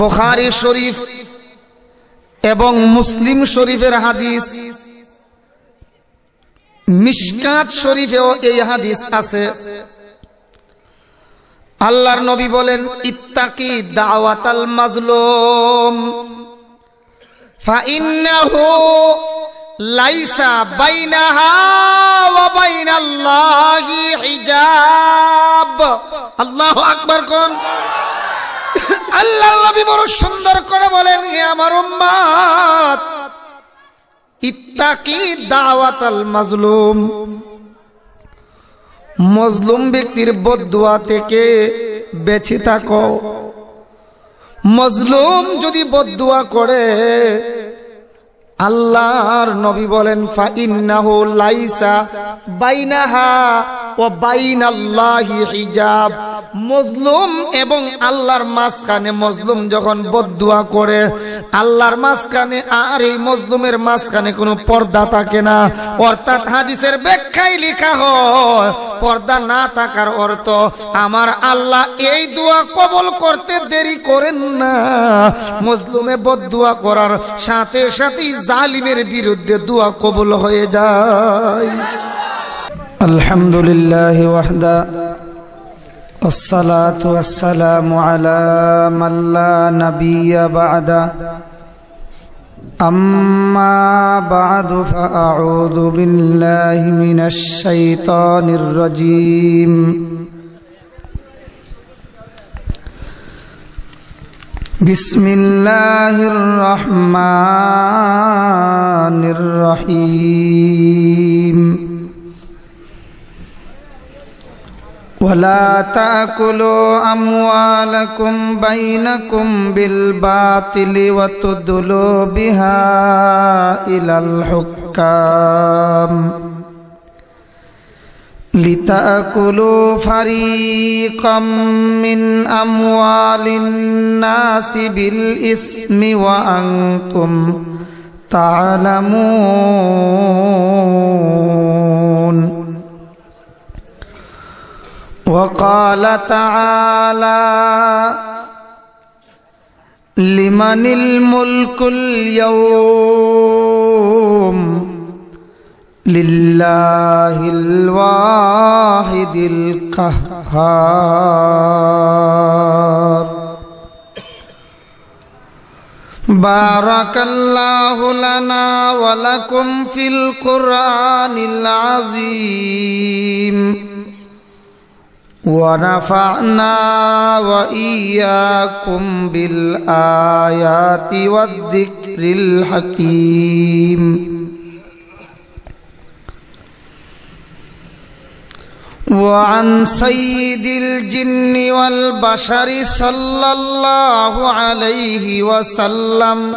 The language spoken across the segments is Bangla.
বখারি শরীফ এবং মুসলিম শরীফের হাদিস মিসকাত শরীফেও এই হাদিস আছে আল্লাহর নবী বলেন ইত্তাকি দাওয়াতাল মাজলুম ফাইন্নাহু লাইসা বাইনাহা ওয়া বাইনাল্লাহি হিজাব আল্লাহু আকবার কোন আল্লাহ আল্লাহ নবী বড় সুন্দর করে বলেন হে আমার উম্মাত ইত্তাকি দাওয়াত আল মাজলুম মজলুম ব্যক্তির বদুয়া থেকে বেঁচে থাকো মজলুম যদি বদুয়া করে আল্লাহর নবী বলেন ফাইন্নাহু লাইসা বাইনাহা বাইনাল্লাহি হিজাব মজলুম এবং আল্লাহর মাঝখানে মজলুম যখন করে আল্লাহর মাঝখানে আর এই মজলুমের মাঝখানে কোনো পর্দা থাকে না অর্থাৎ হাদিসের ব্যাখ্যায় লেখা হয় পর্দা না থাকার অর্থ আমার আল্লাহ এই দোয়া কবল করতে দেরি করেন না মজলুমে বদুয়া করার সাথে সাথে জালিমের বিরুদ্ধে দোয়া কবুল হয়ে যায় আলহামদুলিল্লাহ ওয়াহদা الصلاة والسلام على من لا نبي بعده أما بعد فأعوذ بالله من الشيطان الرجيم بسم الله الرحمن الرحيم ولا تاكلوا اموالكم بينكم بالباطل وتدلوا بها الى الحكام لتأكلوا فريقا من أموال الناس بالإثم وأنتم تعلمون وقال تعالى لمن الملك اليوم لله الواحد القهار بارك الله لنا ولكم في القرآن العظيم ونفعنا وإياكم بالآيات والذكر الحكيم وعن سيد الجن والبشر صلى الله عليه وسلم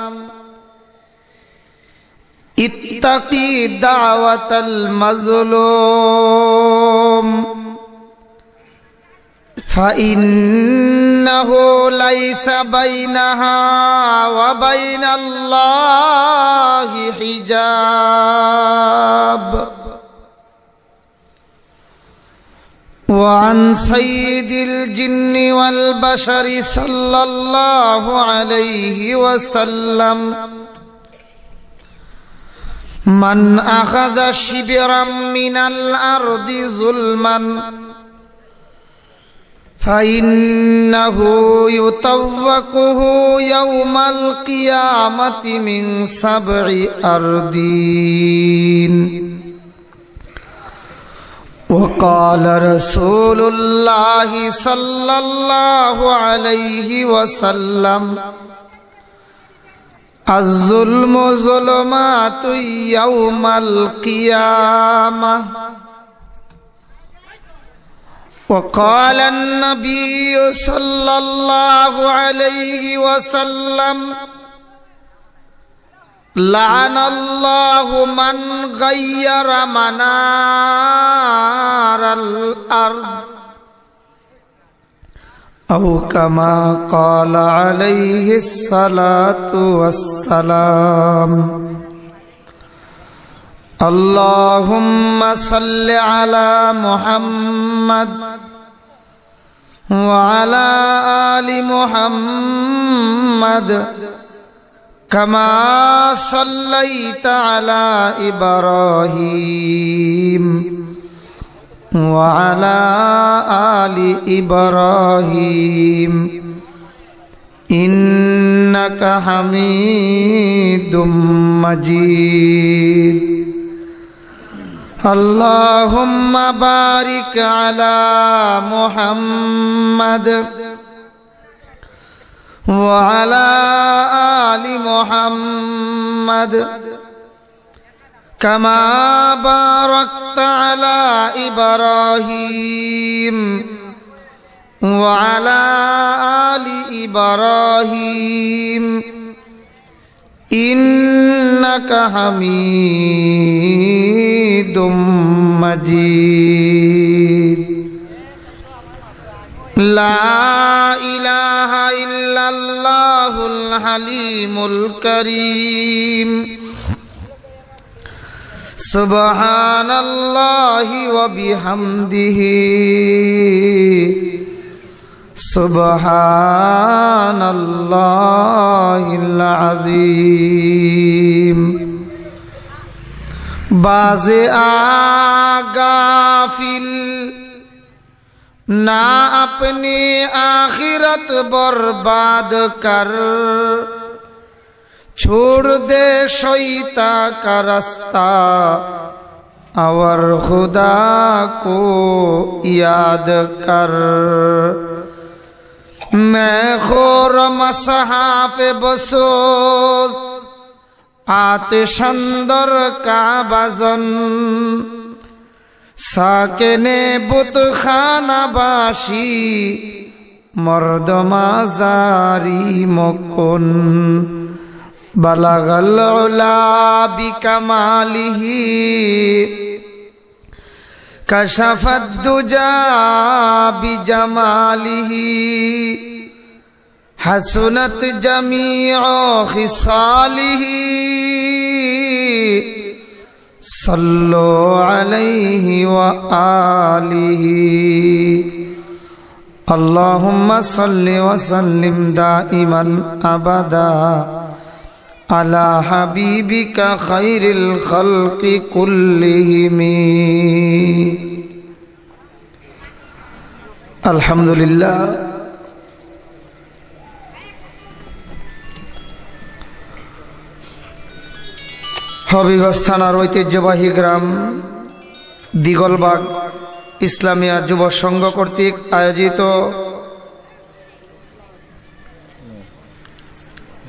اتقي دعوة المظلوم فإنه ليس بينها وبين الله حجاب وعن سيد الجن والبشر صلى الله عليه وسلم من أخذ شبرا من الأرض ظلما فإنه يطوقه يوم القيامة من سبع أرضين وقال رسول الله صلى الله عليه وسلم الظلم ظلمات يوم القيامة وقال النبي صلى الله عليه وسلم لعن الله من غير منار الارض او كما قال عليه الصلاه والسلام اللهم صل على محمد وعلى ال محمد كما صليت على إبراهيم وعلى آل إبراهيم إنك حميد مجيد اللهم بارك على محمد وعلى آل محمد كما باركت على إبراهيم وعلى آل إبراهيم إنك حميد مجيد لا إله إلا الله الحليم الكريم سبحان الله وبحمده سبحان الله العظيم باز آغافل ना अपनी आखिरत बर्बाद कर छोड़ दे शैता का रास्ता और खुदा को याद कर मैं खोर मसहाफ बसो आतिशंदर का वजन সাকেনে বুতখানাবাসী মর্দমাজারি মকন বালাগল বিকামালিহি জমালিহি বিজমালিহি হাসুনত জমিও খিসালিহি صلوا عليه وآله اللهم صل وسلم دائما أبدا على حبيبك خير الخلق كلهم الحمد لله হবিগঞ্জ থানার ঐতিহ্যবাহী গ্রাম দিগলবাগ ইসলামিয়া যুব সংঘ কর্তৃক আয়োজিত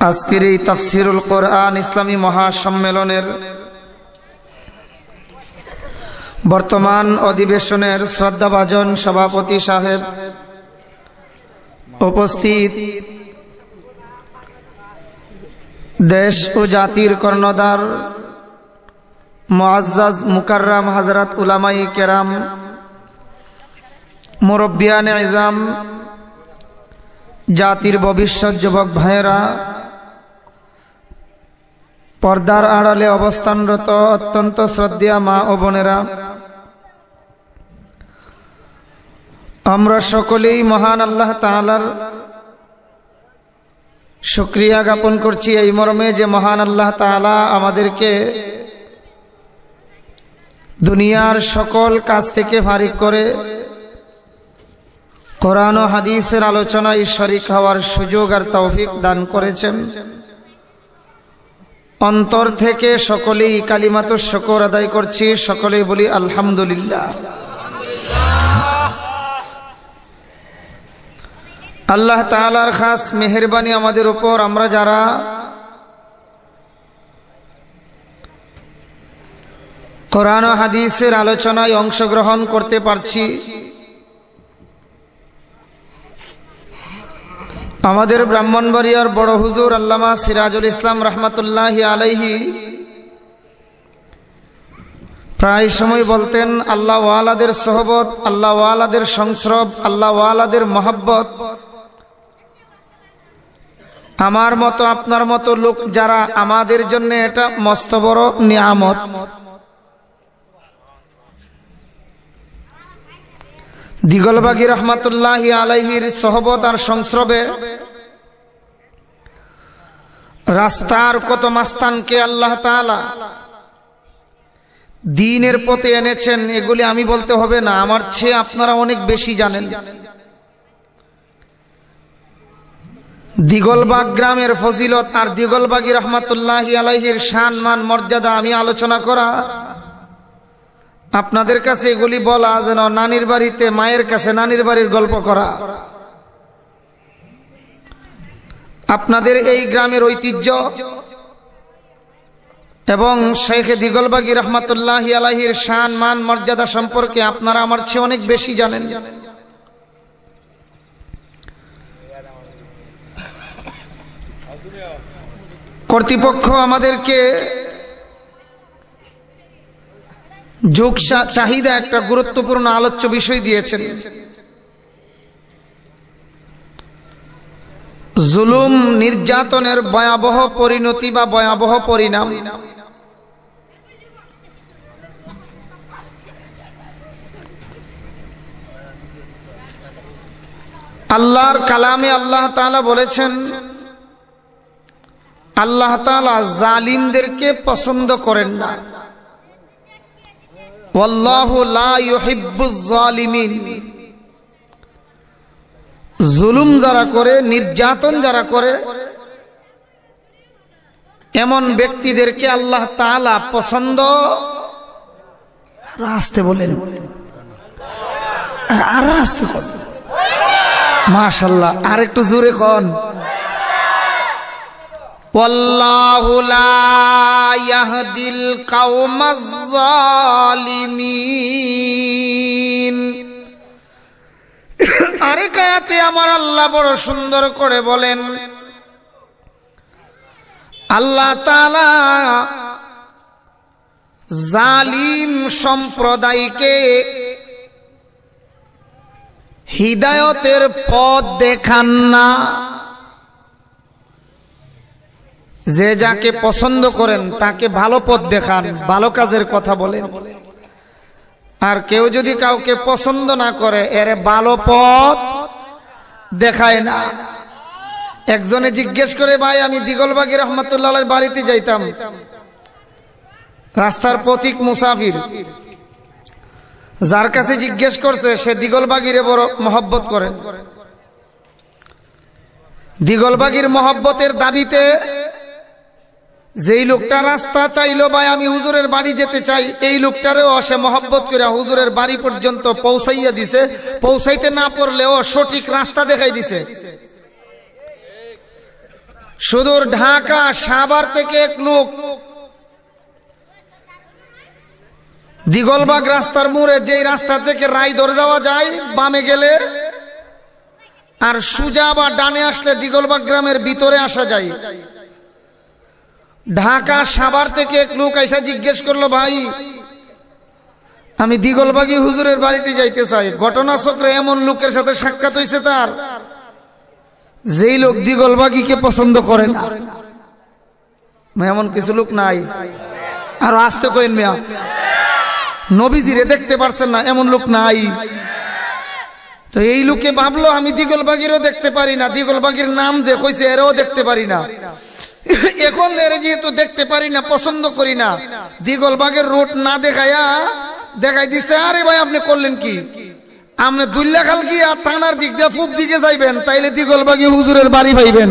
আজকের এই তাফসিরুল কোরআন ইসলামী মহাসম্মেলনের বর্তমান অধিবেশনের শ্রদ্ধাভাজন সভাপতি সাহেব উপস্থিত দেশ ও জাতির কর্ণধার মোয়াজ মুকাররাম হাজরত উলামাই কেরাম মুরব্বিয়ান এজাম জাতির ভবিষ্যৎ যুবক ভাইয়েরা পর্দার আড়ালে অবস্থানরত অত্যন্ত শ্রদ্ধা মা ও বোনেরা আমরা সকলেই মহান আল্লাহ তালার সুক্রিয়া জ্ঞাপন করছি এই মর্মে যে মহান আল্লাহ তালা আমাদেরকে দুনিয়ার সকল কাজ থেকে ফারিক করে কোরআন ও হাদিসের আলোচনায় শরিক হওয়ার সুযোগ আর তৌফিক দান করেছেন অন্তর থেকে সকলেই কালিমাত শকর আদায় করছি সকলেই বলি আলহামদুলিল্লাহ আল্লাহ তালার খাস মেহরবানি আমাদের উপর আমরা যারা কোরআন হাদিসের আলোচনায় অংশগ্রহণ করতে পারছি আমাদের ব্রাহ্মণবাড়িয়ার বড় হুজুর আল্লামা সিরাজুল ইসলাম রহমতুল্লাহ আলাইহি প্রায় সময় বলতেন আল্লাহ ওয়ালাদের সহবত আল্লাহ ওয়ালাদের সংস্রব আল্লাহ ওয়ালাদের মহব্বত আমার মতো আপনার মতো লোক যারা আমাদের জন্য এটা মস্ত বড় নিয়ামত দিগলবাগী রহমাতুল্লাহ আলাইহির সহবত আর সংস্রবে রাস্তার কত মাস্তানকে আল্লাহ তালা দিনের পথে এনেছেন এগুলি আমি বলতে হবে না আমার চেয়ে আপনারা অনেক বেশি জানেন দিগলবাগ গ্রামের ফজিলত আর দিগলবাগী রহমাতুল্লাহ আলাইহির শান মান মর্যাদা আমি আলোচনা করা আপনাদের কাছে এগুলি বলা যেন নানির বাড়িতে মায়ের কাছে নানির বাড়ির গল্প করা আপনাদের এই গ্রামের ঐতিহ্য এবং শেখে দিগলবাগি রহমতুল্লাহ আলাহির শান মান মর্যাদা সম্পর্কে আপনারা আমার চেয়ে অনেক বেশি জানেন কর্তৃপক্ষ আমাদেরকে যোগ চাহিদা একটা গুরুত্বপূর্ণ আলোচ্য বিষয় দিয়েছেন জুলুম নির্যাতনের ভয়াবহ পরিণতি বা ভয়াবহ পরিণাম আল্লাহর কালামে আল্লাহ তালা বলেছেন আল্লাহ তালা জালিমদেরকে পছন্দ করেন না জুলুম যারা করে নির্যাতন যারা করে এমন ব্যক্তিদেরকে আল্লাহ তালা পছন্দ আসতে বলেন আর আসতে মাশাল্লাহ আর একটু জোরে কন والله لا يهدي القوم الظالمين আমার আল্লাহ বড় সুন্দর করে বলেন আল্লাহ তালা জালিম সম্প্রদায়কে হৃদায়তের পথ দেখান না যে যাকে পছন্দ করেন তাকে ভালো পথ দেখান ভালো কাজের কথা বলেন আর কেউ যদি কাউকে পছন্দ না করে এর ভালো পথ দেখায় না একজনে জিজ্ঞেস করে ভাই আমি দিগলবাগি রহমতুল্লাহ বাড়িতে যাইতাম রাস্তার প্রতীক মুসাফির যার কাছে জিজ্ঞেস করছে সে দিগলবাগিরে বড় মহব্বত করেন দিগলবাগির মহব্বতের দাবিতে যেই লোকটা রাস্তা চাইলো ভাই আমি হুজুরের বাড়ি যেতে চাই এই লোকটারও অসে মহব্বত করে হুজুরের বাড়ি পর্যন্ত পৌঁছাইয়া দিছে পৌঁছাইতে না পড়লেও সঠিক রাস্তা দেখাই দিছে সুদূর ঢাকা সাবার থেকে এক লোক দিগলবাগ রাস্তার মোড়ে যেই রাস্তা থেকে রায়দর যাওয়া যায় বামে গেলে আর সুজা বা ডানে আসলে দিগলবাগ গ্রামের ভিতরে আসা যায় ঢাকা সাবার থেকে এক লোক আইসা জিজ্ঞেস করলো ভাই আমি দিগলবাগি হুজুরের বাড়িতে যাইতে চাই ঘটনাচক্রে এমন লোকের সাথে সাক্ষাৎ হয়েছে তার যেই লোক দিগলবাগিকে পছন্দ করে না এমন কিছু লোক নাই আর আসতে কইন মেয়া নবীজিরে দেখতে পারছেন না এমন লোক নাই তো এই লোকে ভাবলো আমি দিগলবাগিরও দেখতে পারি না দিগলবাগির নাম যে কইছে এরও দেখতে পারি না এখন এর যেহেতু দেখতে পারি না পছন্দ করি না দিগল বাগের রোড না দেখাইয়া দেখাই দিছে আরে ভাই আপনি করলেন কি আপনি কি আর থানার দিক দিয়ে ফুপ দিকে যাইবেন তাইলে দিগল দিগলবাগি হুজুরের বাড়ি পাইবেন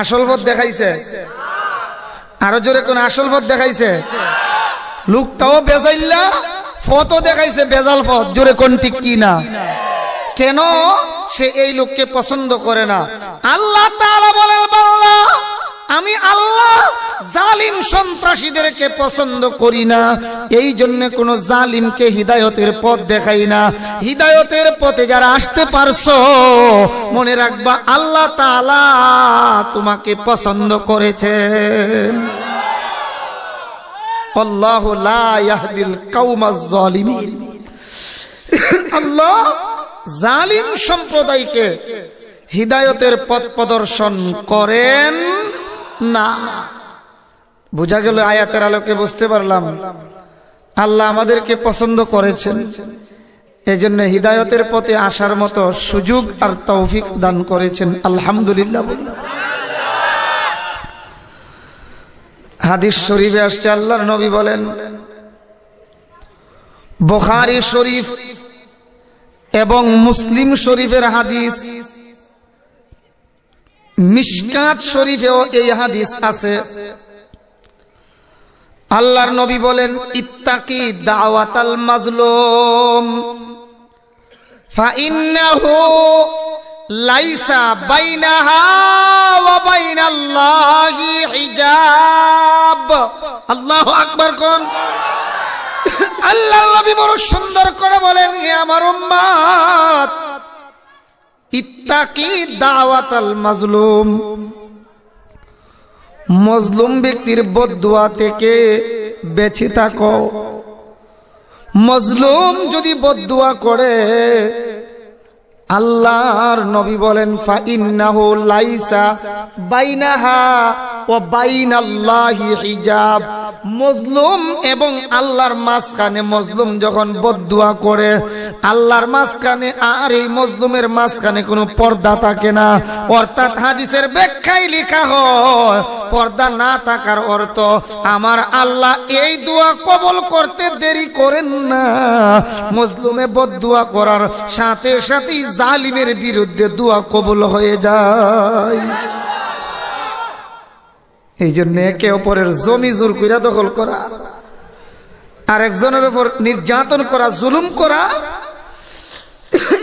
আসল পথ দেখাইছে আরো জোরে কোন আসল পথ দেখাইছে লুকটাও বেজাইল্লা ফতো দেখাইছে বেজাল পথ জোরে কোন ঠিক কি না কেন সে এই লোককে পছন্দ করে না আল্লাহ বলেন বাল্লা আমি আল্লাহ জালিম সন্ত্রাসীদেরকে পছন্দ করি না এই জন্য কোন জালিমকে হৃদায়তের পথ দেখাই না হৃদায়তের পথে যারা আসতে পারছো মনে রাখবা আল্লাহ তালা তোমাকে পছন্দ করেছে আল্লাহ আল্লাহ জালিম সম্প্রদায়কে হৃদায়তের পথ প্রদর্শন করেন না বোঝা গেল আয়াতের আলোকে বুঝতে পারলাম আল্লাহ আমাদেরকে পছন্দ করেছেন এই জন্য হৃদায়তের পথে আসার মতো সুযোগ আর তৌফিক দান করেছেন আলহামদুলিল্লাহ হাদিস শরীফে আসছে আল্লাহর নবী বলেন বখারি শরীফ এবং মুসলিম শরীফের হাদিস মিসকাত শরীফেও এই হাদিস আছে আল্লাহর নবী বলেন ইত্তাকি দাওয়াতাল মাজলুম ফাইন্নাহু লাইসা বাইনাহা ওয়া বাইনাল্লাহি হিজাব আল্লাহু আকবার কোন আল্লাহ নবী বড় সুন্দর করে বলেন হে আমার উম্মাত ইত্তাকি দাওয়াত আল মাজলুম মজলুম ব্যক্তির বদুয়া থেকে বেঁচে থাকো মজলুম যদি বদুয়া করে আল্লাহর নবী বলেন ফাইন্নাহু লাইসা বাইনাহা ও বাইনাল্লাহি হিজাব মজলুম এবং আল্লাহর মাঝখানে মজলুম যখন বদুয়া করে আল্লাহর মাঝখানে আর এই মজলুমের মাঝখানে কোনো পর্দা থাকে না অর্থাৎ হাদিসের ব্যাখ্যায় লেখা হয় পর্দা না থাকার অর্থ আমার আল্লাহ এই দোয়া কবল করতে দেরি করেন না মজলুমে বদুয়া করার সাথে সাথে জালিমের বিরুদ্ধে দোয়া কবুল হয়ে যায় এই জন্য একে অপরের জমি জোর কইরা দখল করা আর একজনের উপর নির্যাতন করা জুলুম করা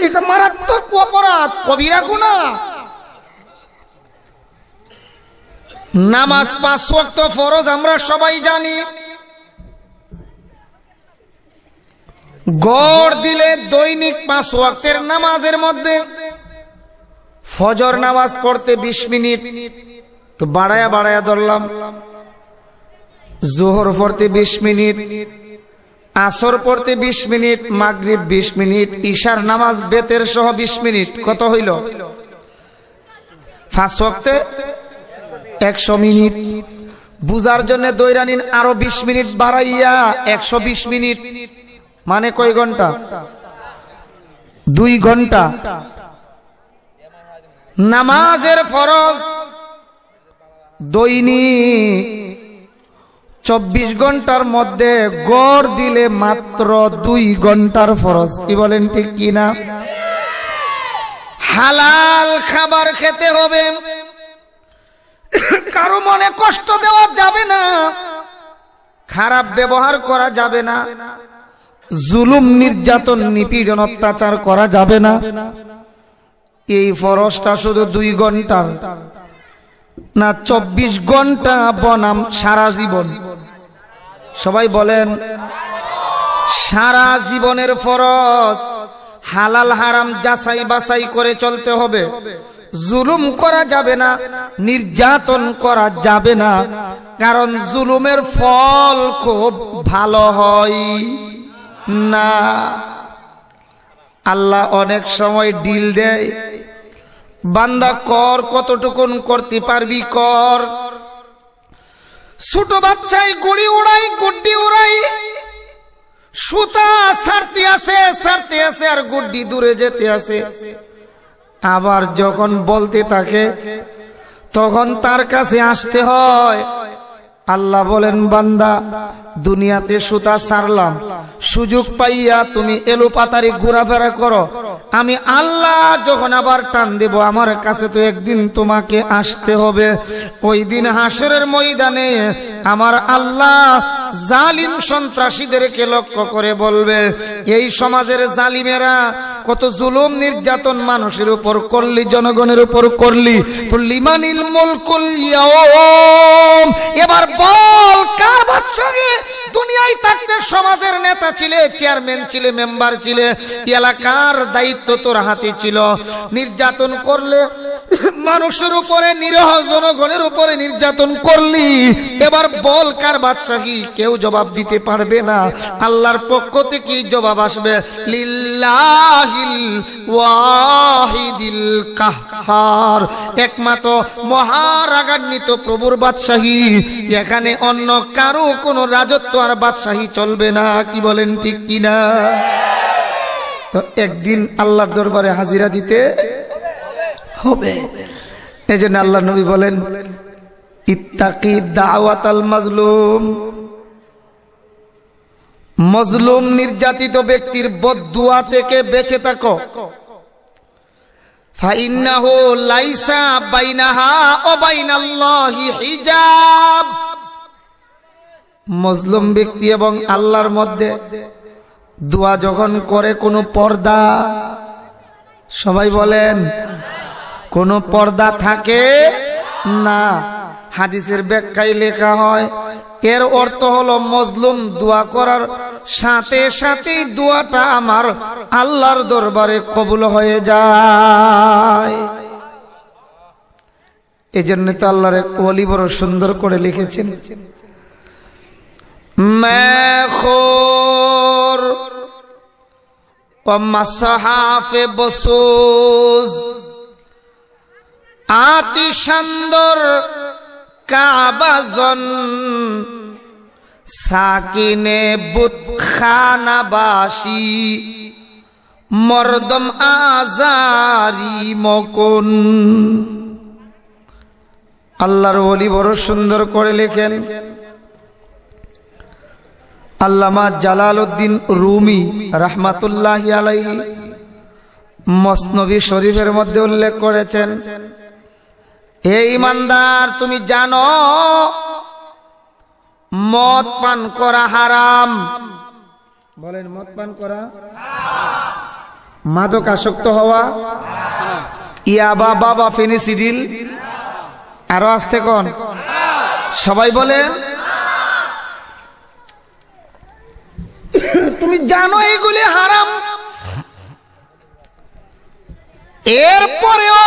এটা মারাত্মক অপরাধ কবিরা গুণা নামাজ পাঁচ ফরজ আমরা সবাই জানি গড় দিলে দৈনিক পাঁচ ওয়াক্তের নামাজের মধ্যে ফজর নামাজ পড়তে বিশ মিনিট একটু বাড়ায়া বাড়ায়া ধরলাম জোহর পড়তে বিশ মিনিট আসর পড়তে বিশ মিনিট মাগরীব বিশ মিনিট ঈশার নামাজ বেতের সহ বিশ মিনিট কত হইল ফাঁস ওয়াক্তে একশো মিনিট বুঝার জন্য দৈরানিন আরো বিশ মিনিট বাড়াইয়া একশো বিশ মিনিট মিনিট মানে কয় ঘন্টা দুই ঘন্টা নামাজের ফরজ দৈনিক চব্বিশ ঘন্টার মধ্যে গড় দিলে মাত্র দুই ঘন্টার ফরজ কি বলেন ঠিক কিনা হালাল খাবার খেতে হবে কারো মনে কষ্ট দেওয়া যাবে না খারাপ ব্যবহার করা যাবে না জুলুম নির্যাতন নিপীড়ন অত্যাচার করা যাবে না এই ফরসটা শুধু দুই ঘন্টার না চব্বিশ ঘন্টা বনাম সারা জীবন সবাই বলেন সারা জীবনের ফরজ হালাল হারাম যাচাই বাছাই করে চলতে হবে জুলুম করা যাবে না নির্যাতন করা যাবে না কারণ জুলুমের ফল খুব ভালো হয় না আল্লাহ অনেক সময় ডিল দেয় বান্দা কর কতটুকুন করতে পারবি কর ছোট বাচ্চাই গুড়ি উড়াই গুড্ডি উড়াই সুতা সারতে আছে সারতে আছে আর গুড্ডি দূরে যেতে আছে আবার যখন বলতে থাকে তখন তার কাছে আসতে হয় আল্লাহ বলেন বান্দা দুনিয়াতে সুতা সারলাম সুযোগ পাইয়া তুমি এলো পাতারি ঘোরাফেরা করো আমি আল্লাহ যখন আবার টান দেব আমার কাছে তো একদিন তোমাকে আসতে হবে ওই দিন হাসরের ময়দানে আমার আল্লাহ জালিম সন্ত্রাসীদেরকে লক্ষ্য করে বলবে এই সমাজের জালিমেরা কত জুলুম নির্যাতন মানুষের উপর করলি জনগণের উপর করলি তো লিমানিল মোল এবার বল কার বাচ্চাকে দুনিয়ায় থাকতে সমাজের নেতা ছিলে চেয়ারম্যান ছিলে মেম্বার ছিলে এলাকার দায়িত্ব তোর হাতে ছিল নির্যাতন করলে মানুষের উপরে নিরহ জনগণের উপরে নির্যাতন করলি এবার বল কার বাদশাহী কেউ জবাব দিতে পারবে না আল্লাহর পক্ষ থেকে জবাব আসবে লিল্লাহ একমাত্র মহারাগান্বিত প্রভুর বাদশাহী এখানে অন্য কারো কোনো রাজত্ব আর বাদশাহী চলবে না কি বলেন ঠিক কিনা তো একদিন আল্লাহর দরবারে হাজিরা দিতে হবে এই জন্য আল্লাহ নবী বলেন ইত্তাকি দাওয়াত আল মাজলুম মজলুম নির্যাতিত ব্যক্তির বদুয়া থেকে বেঁচে থাকো লাইসা হিজাব মজলুম ব্যক্তি এবং আল্লাহর মধ্যে দোয়া যখন করে কোনো পর্দা সবাই বলেন কোনো পর্দা থাকে না হাদিসের ব্যাখ্যায় লেখা হয় এর অর্থ হলো মজলুম দোয়া করার সাথে সাথেই দোয়াটা আমার আল্লাহর দরবারে কবুল হয়ে যায় এই জন্য তো আল্লাহরে কলি বড় সুন্দর করে লিখেছেন আতি সুন্দর কাবাজন সাকিনে বুৎখানাবাসী মর্দম আজারি মকন আল্লাহর অলি বড় সুন্দর করে লেখেন আল্লামা জালাল উদ্দিন রুমি রাহমাতুল্লাহ আলাই মসনবী শরীফের মধ্যে উল্লেখ করেছেন হে ইমানদার তুমি জানো মদ পান করা হারাম বলেন মদ পান করা মাদক আসক্ত হওয়া ইয়াবা বাবা ফেনিসিডিল আরো আসতে কন সবাই বলে তুমি জানো এগুলি হারাম এরপরেও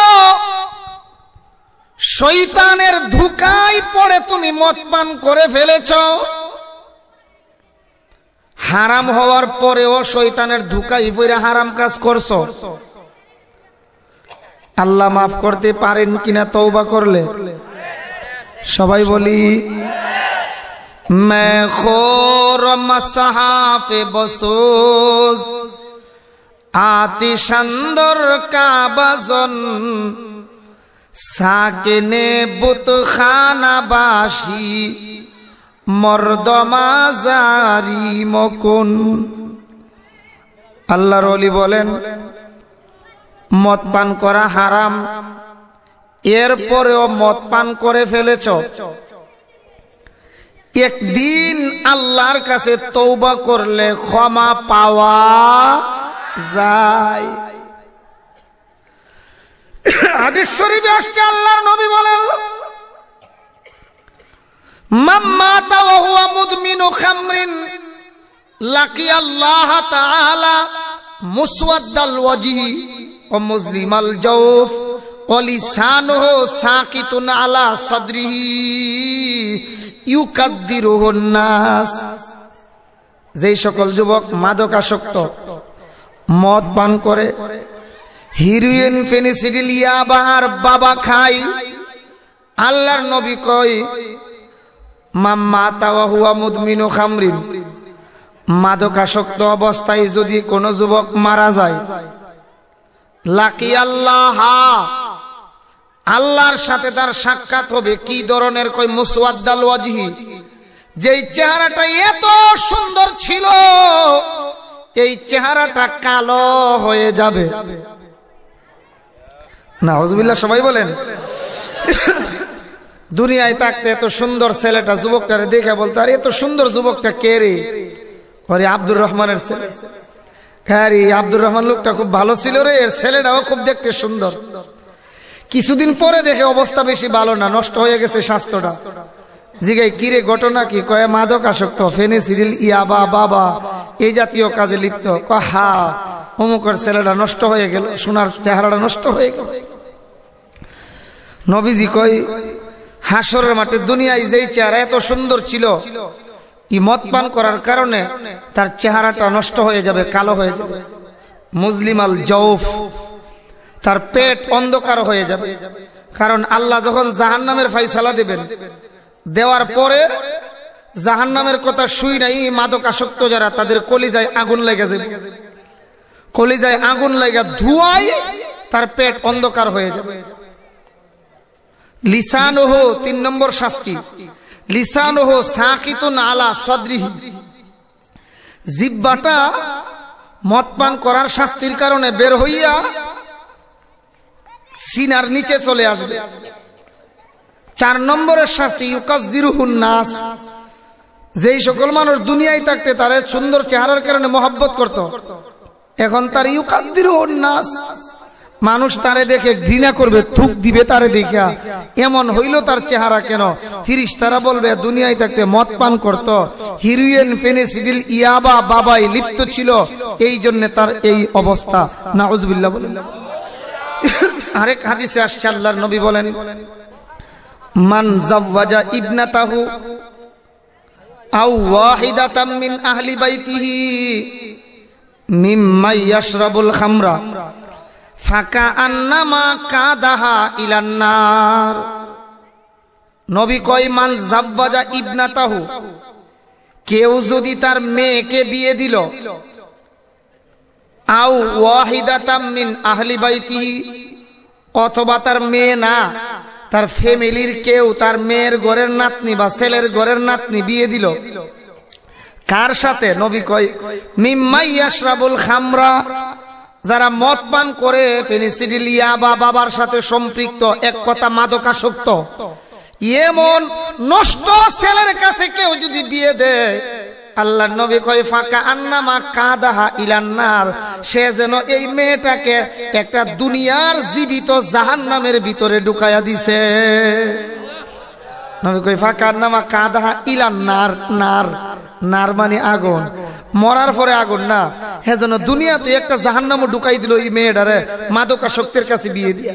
শৈতানের ধুকাই পড়ে তুমি মদ পান করে ফেলেছ হারাম হওয়ার পরেও শৈতানের ধুকাই পড়ে হারাম কাজ করছ আল্লাহ মাফ করতে পারেন কিনা তৌবা করলে সবাই বলি میں خور مصحاف بسوز آتی شندر کا بزن সাকেনে মর্দমা মর্দমাজারি মকুন আল্লাহর অলি বলেন মদ পান করা হারাম এরপরেও মদ পান করে ফেলেছ একদিন আল্লাহর কাছে তৌবা করলে ক্ষমা পাওয়া যায় হাদিস শরীফে আসছে আল্লাহর নবী বলেন মাম্মাতা ওয়া হুয়া মুদমিনু খামরিন লাকি আল্লাহ তাআলা মুসওয়াদাল ওয়াজহি ওয়া মুজলিমাল জাওফ ওয়ালিসানুহু সাকিতুন আলা সাদরিহি ইউকাদ্দিরুহুন নাস যেই সকল যুবক মাদকাসক্ত মদ পান করে হিরোইন ফেনিসিডিল ইয়াবার বাবা খাই আল্লাহর নবী কয় মাম্মা তাওয়া হুয়া মুদমিনু খামরিন মাদকাসক্ত অবস্থায় যদি কোন যুবক মারা যায় লাকি আল্লাহ আল্লাহর সাথে তার সাক্ষাৎ হবে কি ধরনের কই মুসওয়াদ্দাল ওয়াজহি যেই চেহারাটা এত সুন্দর ছিল এই চেহারাটা কালো হয়ে যাবে না হজবিল্লা সবাই বলেন দুনিয়ায় থাকতে এত সুন্দর ছেলেটা যুবকটা দেখে বলতো আর এত সুন্দর যুবকটা কে রে পরে আব্দুর রহমানের ছেলে হ্যাঁ রে আব্দুর রহমান লোকটা খুব ভালো ছিল রে এর ছেলেটাও খুব দেখতে সুন্দর কিছুদিন পরে দেখে অবস্থা বেশি ভালো না নষ্ট হয়ে গেছে স্বাস্থ্যটা জিগাই কি রে ঘটনা কি কয়ে মাদক আসক্ত ফেনে সিরিল ইয়াবা বাবা এই জাতীয় কাজে লিপ্ত হা অমুকের ছেলেটা নষ্ট হয়ে গেল সোনার চেহারাটা নষ্ট হয়ে গেল নবীজি কই হাসরের মাঠে দুনিয়ায় যেই চেহারা এত সুন্দর ছিল ই মদ পান করার কারণে তার চেহারাটা নষ্ট হয়ে যাবে কালো হয়ে যাবে আল জৌফ তার পেট অন্ধকার হয়ে যাবে কারণ আল্লাহ যখন জাহান নামের ফাইসালা দেবেন দেওয়ার পরে জাহান নামের কথা শুই নাই মাদক আসক্ত যারা তাদের কলিজায় আগুন লেগে যাবে কলিজায় আগুন লাগা ধুয়াই তার পেট অন্ধকার হয়ে যাবে হো তিন নম্বর শাস্তি হো সাকিত নালা সদৃহ জিব্বাটা মতপান করার শাস্তির কারণে বের হইয়া সিনার নিচে চলে আসবে চার নম্বরের শাস্তি জিরুহুন নাস যেই সকল মানুষ দুনিয়ায় থাকতে তারা সুন্দর চেহারার কারণে মহাব্বত করত এখন তার ইউ কাদ্দির মানুষ তারে দেখে ঘৃণা করবে থুক দিবে তারে দেখিয়া এমন হইল তার চেহারা কেন ফিরিস তারা বলবে দুনিয়ায় থাকতে মদ পান করত হিরুয়েন ফেনেসিডিল ইয়াবা বাবাই লিপ্ত ছিল এই জন্য তার এই অবস্থা নাউজবিল্লা বলেন আরেক হাদিসে আসছে আল্লাহর নবী বলেন মান জাওয়াজা ইবনাতাহু আও ওয়াহিদাতাম মিন আহলি বাইতিহি মিম্মাইয়াশরাবুল খামরা ফাকা আন্নামা কাদাহা ইলান্নার নবী কয় মান জাব্বাজা ইবনাতাহু কেউ যদি তার মেয়েকে বিয়ে দিল আউ ওয়াহিদা মিন আহলি বাইতিহি অথবা তার মেয়ে না তার ফ্যামিলির কেউ তার মেয়ের ঘরের নাতনি বা ছেলের ঘরের নাতনি বিয়ে দিল কার সাথে নবী কয় মিম্মাইয়াশরাবুল খামরা যারা মদ পান করে ফেনিসিডিলিয়া বা বাবার সাথে সম্পৃক্ত এক কথা মাদকাসক্ত এমন নষ্ট ছেলের কাছে কেউ যদি বিয়ে দেয় আল্লাহ নবী কয় ফাঁকা আন্নামা কাদাহা ইলান্নার সে যেন এই মেয়েটাকে একটা দুনিয়ার জীবিত জাহান নামের ভিতরে ঢুকাইয়া দিছে নবী কই ফাঁকার নামা কাদা ইলান নার নার নার মানে আগুন মরার পরে আগুন না হ্যাঁ যেন দুনিয়াতে একটা জাহান্নামও ঢুকাই দিল এই মেয়েটারে মাদকা শক্তির কাছে বিয়ে দিয়ে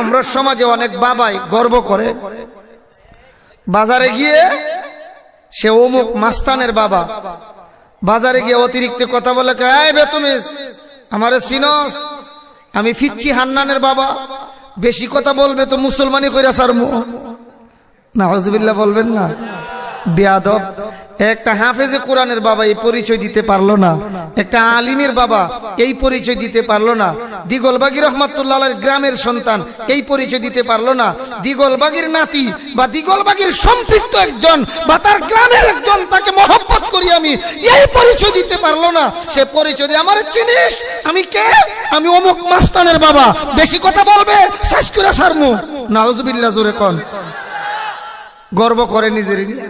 আমরা সমাজে অনেক বাবাই গর্ব করে বাজারে গিয়ে সে অমুক মাস্তানের বাবা বাজারে গিয়ে অতিরিক্ত কথা বলে বেতমিস আমারে সিনস আমি ফিচ্ছি হান্নানের বাবা বেশি কথা বলবে তো মুসলমানই কইরা সারমু না হজবিল্লা বলবেন না বেয়াদব একটা হাফেজে কোরআনের বাবা এই পরিচয় দিতে পারলো না একটা আলিমের বাবা এই পরিচয় দিতে পারলো না দিগলবাগি রহমাতুল্লাহ গ্রামের সন্তান এই পরিচয় দিতে পারলো না দিগলবাগির নাতি বা দিগলবাগির সম্পৃক্ত একজন বা তার গ্রামের একজন তাকে মহব্বত করি আমি এই পরিচয় দিতে পারলো না সে পরিচয় দিয়ে আমার চিনিস আমি কে আমি অমুক মাস্তানের বাবা বেশি কথা বলবে শেষ করে সারমু নারজবিল্লা জোরে কন গর্ব করে নিজের নিয়ে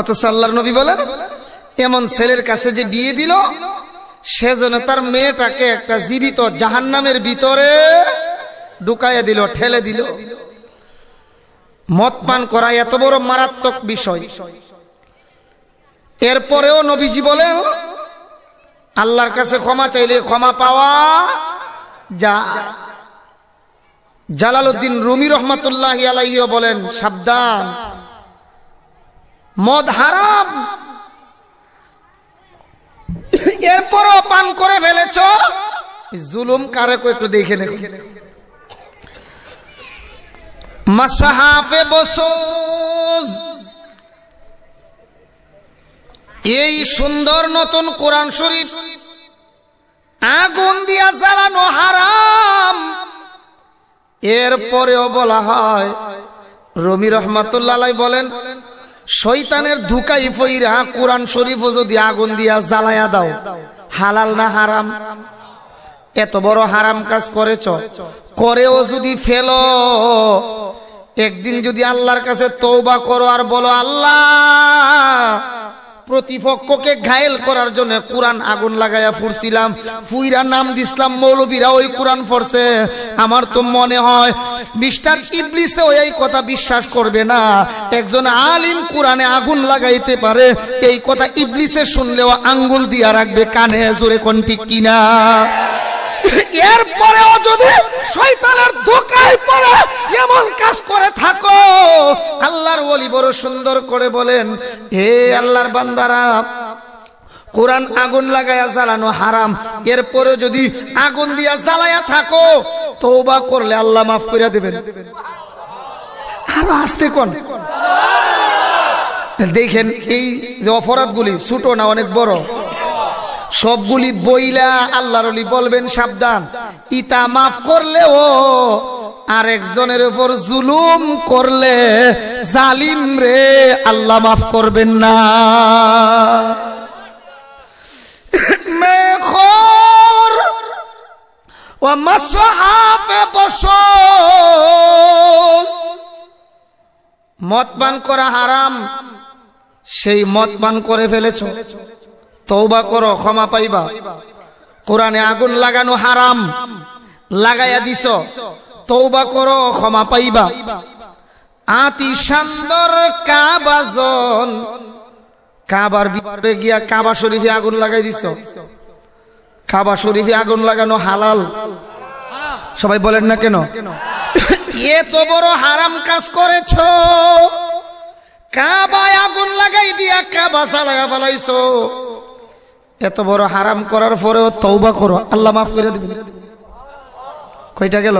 অথচ আল্লাহর নবী বলেন এমন ছেলের কাছে যে বিয়ে দিল সে যেন তার মেয়েটাকে একটা জীবিত জাহান্নামের ভিতরে ঢুকাইয়া দিল ঠেলে দিল মদ পান করা এত বড় মারাত্মক বিষয় এরপরেও নবীজি বলেন আল্লাহর কাছে ক্ষমা চাইলে ক্ষমা পাওয়া যা জালালুদ্দিন রুমি রহমতুল্লাহ আলাইও বলেন সাবধান মদ হারাম এরপরও পান করে ফেলেছ জুলুম কারে একটু দেখে নে এই সুন্দর নতুন কোরআন শরীফ আগুন দিয়া জ্বালানো হারাম এরপরেও বলা হয় রমি রহমাতুল্লাহ বলেন শৈতানের ধুকাই ফইরা কোরআন শরীফ যদি আগুন দিয়া জ্বালায়া দাও হালাল না হারাম এত বড় হারাম কাজ করেছ করেও যদি ফেল একদিন যদি আল্লাহর কাছে তৌবা করো আর বলো আল্লাহ প্রতিপক্ষকে ঘায়েল করার জন্য কোরআন আগুন লাগাইয়া ফুরছিলাম ফুইরা নাম দিসলাম মৌলবীরা ওই কোরআন ফরছে আমার তো মনে হয় মিস্টার ইবলিসে ওই কথা বিশ্বাস করবে না একজন আলিম কোরআনে আগুন লাগাইতে পারে এই কথা ইবলিসে শুনলেও আঙ্গুল দিয়া রাখবে কানে জোরে কোন ঠিক কিনা এরপরেও যদি শয়তানের ধোকায় পড়ে এমন কাজ করে থাকো আল্লাহর ওলি বড় সুন্দর করে বলেন হে আল্লাহর বান্দারা কোরআন আগুন লাগাইয়া জ্বালানো হারাম এরপরে যদি আগুন দিয়া জ্বালাইয়া থাকো তৌবা করলে আল্লাহ মাফ করে দেবেন আরো আসতে কোন দেখেন এই যে অপরাধগুলি ছোট না অনেক বড় সবগুলি বইলা আল্লাহর বলবেন সাবধান ইতা মাফ করলেও আরেকজনের উপর জুলুম করলে জালিম রে আল্লাহ মাফ করবেন না মদ পান করা হারাম সেই মদ পান করে ফেলেছ তৌবা করো ক্ষমা পাইবা কোরআনে আগুন লাগানো হারাম লাগাইয়া দিছ তৌবা করো ক্ষমা পাইবা আতি সান্দর কাবাজন কাবার ভিতরে গিয়া কাবা শরীফে আগুন লাগাই দিছ কাবা শরীফে আগুন লাগানো হালাল সবাই বলেন না কেন তো বড় হারাম কাজ করেছ কাবায় আগুন লাগাই দিয়া কাবা চালাইয়া ফেলাইছ এত বড় হারাম করার পরেও তৌবা করো আল্লাহ মাফ করে দেবে কইটা গেল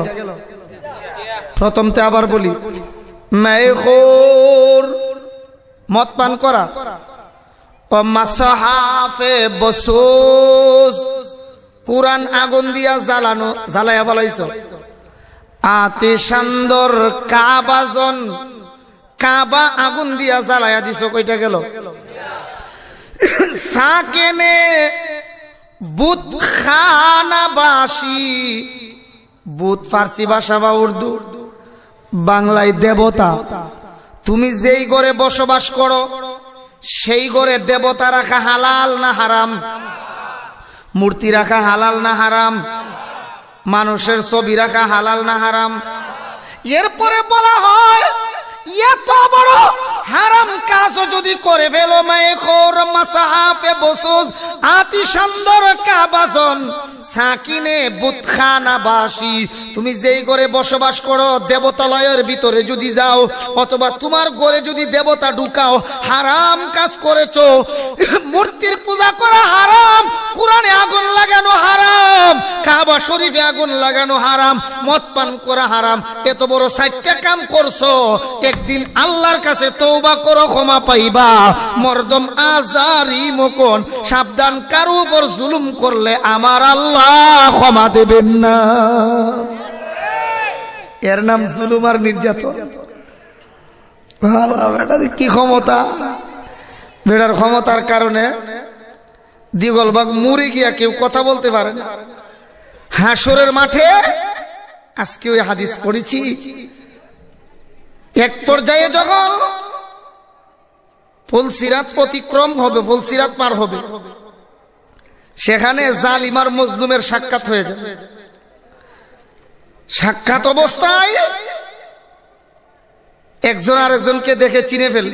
প্রথমতে আবার বলি মেখোর মদ পান করা ও মাসাহাফে বসুস কোরআন আগুন দিয়া জ্বালানো জ্বালাইয়া বলাইছ আতে সান্দর কাবাজন কাবা আগুন দিয়া জ্বালাইয়া দিছ কইটা গেল সাকেনে বাসি বুত ফার্সি ভাষা বা উর্দু বাংলায় দেবতা তুমি যেই ঘরে বসবাস করো সেই ঘরে দেবতা রাখা হালাল না হারাম মূর্তি রাখা হালাল না হারাম মানুষের ছবি রাখা হালাল না হারাম এরপরে বলা হয় এত বড় হারাম কাজ যদি করে ফেলো মায়ে খোর মাসাহাফে বসুস আতি সুন্দর কাবাজন সাকিনে বাসি তুমি যেই ঘরে বসবাস করো দেবতালয়ের ভিতরে যদি যাও অথবা তোমার ঘরে যদি দেবতা ঢুকাও হারাম কাজ করেছো মূর্তির পূজা করা হারাম কোরআনে আগুন লাগানো হারাম কাবা শরীফে আগুন লাগানো হারাম মদ পান করা হারাম এত বড় সাইটটা কাম করছো একদিন আল্লাহর কাছে তৌবা করো ক্ষমা পাইবা মর্দম আজারি মকন সাবধান কারো উপর জুলুম করলে আমার আল্লাহ আল্লাহ ক্ষমা দেবেন না এর নাম জুলুম আর নির্যাতন কি ক্ষমতা বেড়ার ক্ষমতার কারণে দিগলবাগ মুড়ে গিয়া কেউ কথা বলতে পারে না হাসরের মাঠে আজকে ওই হাদিস পড়েছি এক পর্যায়ে যখন ফুলসিরাত অতিক্রম হবে ফুলসিরাত পার হবে সেখানে জালিমার মজলুমের সাক্ষাৎ হয়ে যাবে সাক্ষাৎ অবস্থায় একজন আরেকজনকে দেখে চিনে ফেল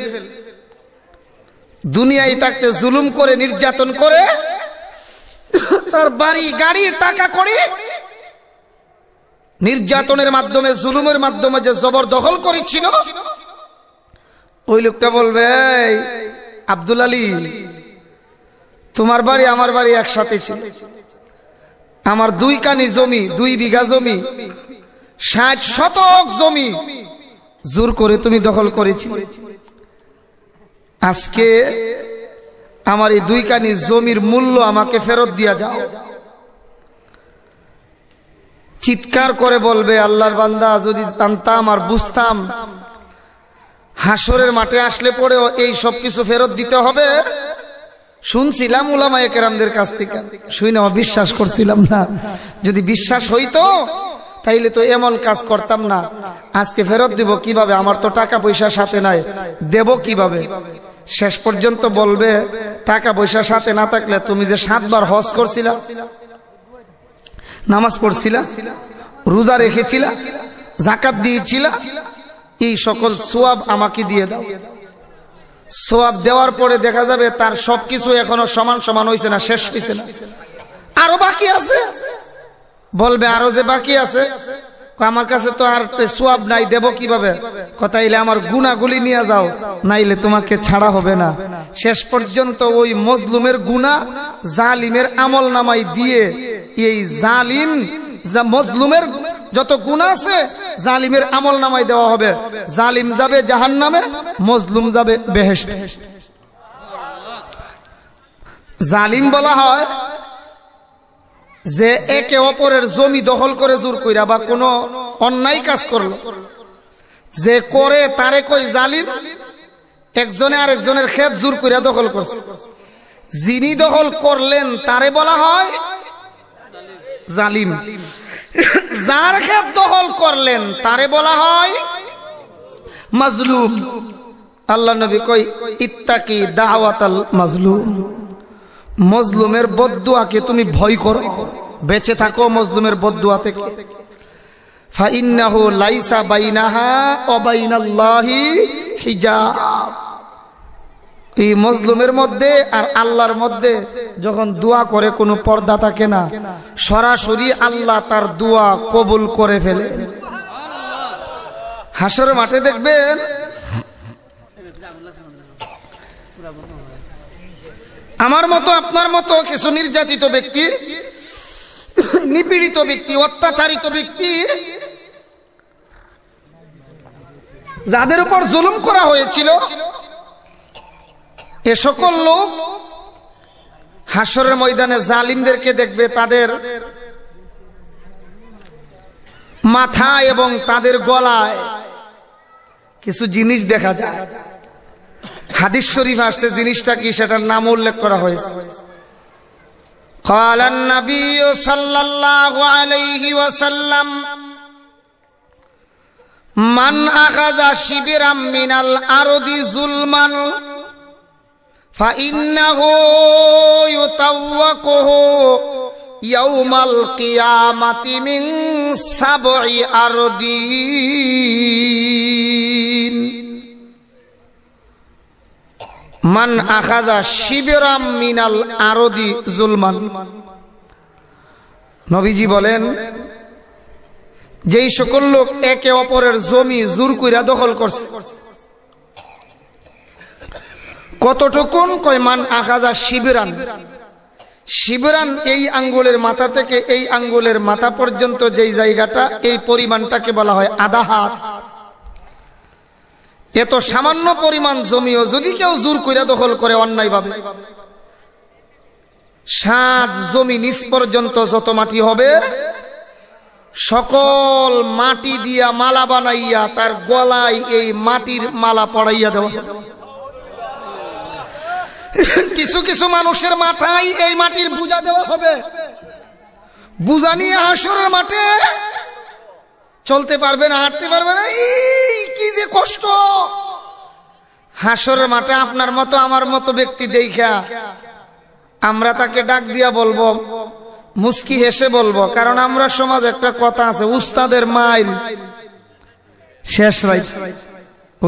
দুনিয়ায় তাকে জুলুম করে নির্যাতন করে তার বাড়ি গাড়ি টাকা করে নির্যাতনের মাধ্যমে জুলুমের মাধ্যমে যে জবর দখল করেছিল ওই লোকটা বলবে আব্দুল আলী তোমার বাড়ি আমার বাড়ি একসাথে ছিল আমার দুই কানি জমি দুই বিঘা জমি ষাট শতক জমি জোর করে তুমি দখল করেছি আজকে আমার এই দুই কানি জমির মূল্য আমাকে ফেরত দিয়া যাও চিৎকার করে বলবে আল্লাহর বান্দা যদি জানতাম আর বুঝতাম হাসরের মাঠে আসলে পরেও এই সব কিছু ফেরত দিতে হবে শুনছিলাম ওলামায় কেরামদের কাছ থেকে শুই না বিশ্বাস করছিলাম না যদি বিশ্বাস হইতো তাইলে তো এমন কাজ করতাম না আজকে ফেরত দিব কিভাবে আমার তো টাকা পয়সা সাথে নাই দেব কিভাবে শেষ পর্যন্ত বলবে টাকা পয়সা সাথে না থাকলে তুমি যে সাতবার হজ করছিলা নামাজ পড়ছিলা রোজা রেখেছিলা জাকাত দিয়েছিলা এই সকল সোয়াব আমাকে দিয়ে দাও সোয়াব দেওয়ার পরে দেখা যাবে তার সবকিছু এখনো সমান সমান হয়েছে না শেষ হয়েছে না আরো বাকি আছে বলবে আরো যে বাকি আছে আমার কাছে তো আর সোয়াব নাই দেব কিভাবে কথা এলে আমার গুণাগুলি নিয়ে যাও নাইলে তোমাকে ছাড়া হবে না শেষ পর্যন্ত ওই মজলুমের গুণা জালিমের আমল নামাই দিয়ে এই জালিম যা মজলুমের যত গুণ আছে জালিমের আমল নামাই দেওয়া হবে জালিম যাবে জাহান নামে মজলুম যাবে বেহেস জালিম বলা হয় যে একে অপরের জমি দখল করে জোর কইরা বা কোনো অন্যায় কাজ করলো যে করে তারে কই জালিম একজনে আরেকজনের ক্ষেত জোর কইরা দখল করছে যিনি দখল করলেন তারে বলা হয় জালিম যার খেত দখল করলেন তারে বলা হয় মাজলুম আল্লাহ নবী কই ইত্তাকি দাওয়াত আল মাজলুম মজলুমের বদুয়াকে তুমি ভয় করো বেঁচে থাকো মজলুমের বদুয়া থেকে ফাইন্নাহু লাইসা বাইনাহা অবাইনাল্লাহি হিজাব এই মজলুমের মধ্যে আর আল্লাহর মধ্যে যখন দোয়া করে কোনো পর্দা থাকে না সরাসরি আল্লাহ তার দোয়া কবুল করে ফেলে হাসর মাঠে দেখবেন আমার মতো আপনার মতো কিছু নির্যাতিত ব্যক্তি নিপীড়িত ব্যক্তি অত্যাচারিত ব্যক্তি যাদের উপর জুলুম করা হয়েছিল এ সকল লোক হাসরের ময়দানে জালিমদেরকে দেখবে তাদের মাথা এবং তাদের গলায় কিছু জিনিস দেখা যায় হাদিস শরীফ আসতে জিনিসটা কি সেটার নাম উল্লেখ করা হয়েছে قال النبي صلى الله عليه وسلم من أخذ شبرا من الأرض ظلما মান আখাদা শিবরাম মিনাল আরদি জুলমান নবীজি বলেন যেই সকল লোক একে অপরের জমি জুর কইরা দখল করছে কতটুকুন মান আকাজা শিবিরান শিবরান এই আঙ্গুলের মাথা থেকে এই আঙ্গুলের মাথা পর্যন্ত যেই জায়গাটা এই পরিমাণটাকে বলা হয় আধা হাত এত সামান্য পরিমাণ জমিও যদি কেউ জোর করে দখল করে অন্যায় ভাবে সাত জমি নিচ পর্যন্ত যত মাটি হবে সকল মাটি দিয়া মালা বানাইয়া তার গলায় এই মাটির মালা পড়াইয়া দেওয়া কিছু কিছু মানুষের মাথায় এই মাটির বুঝা দেওয়া হবে বুঝা নিয়ে হাসরের মাঠে চলতে পারবে না হাঁটতে পারবে না এই কি যে কষ্ট হাসরের মাঠে আপনার মতো আমার মতো ব্যক্তি দেখা আমরা তাকে ডাক দিয়া বলবো মুস্কি হেসে বলবো কারণ আমরা সমাজ একটা কথা আছে উস্তাদের মাইল শেষ রাইট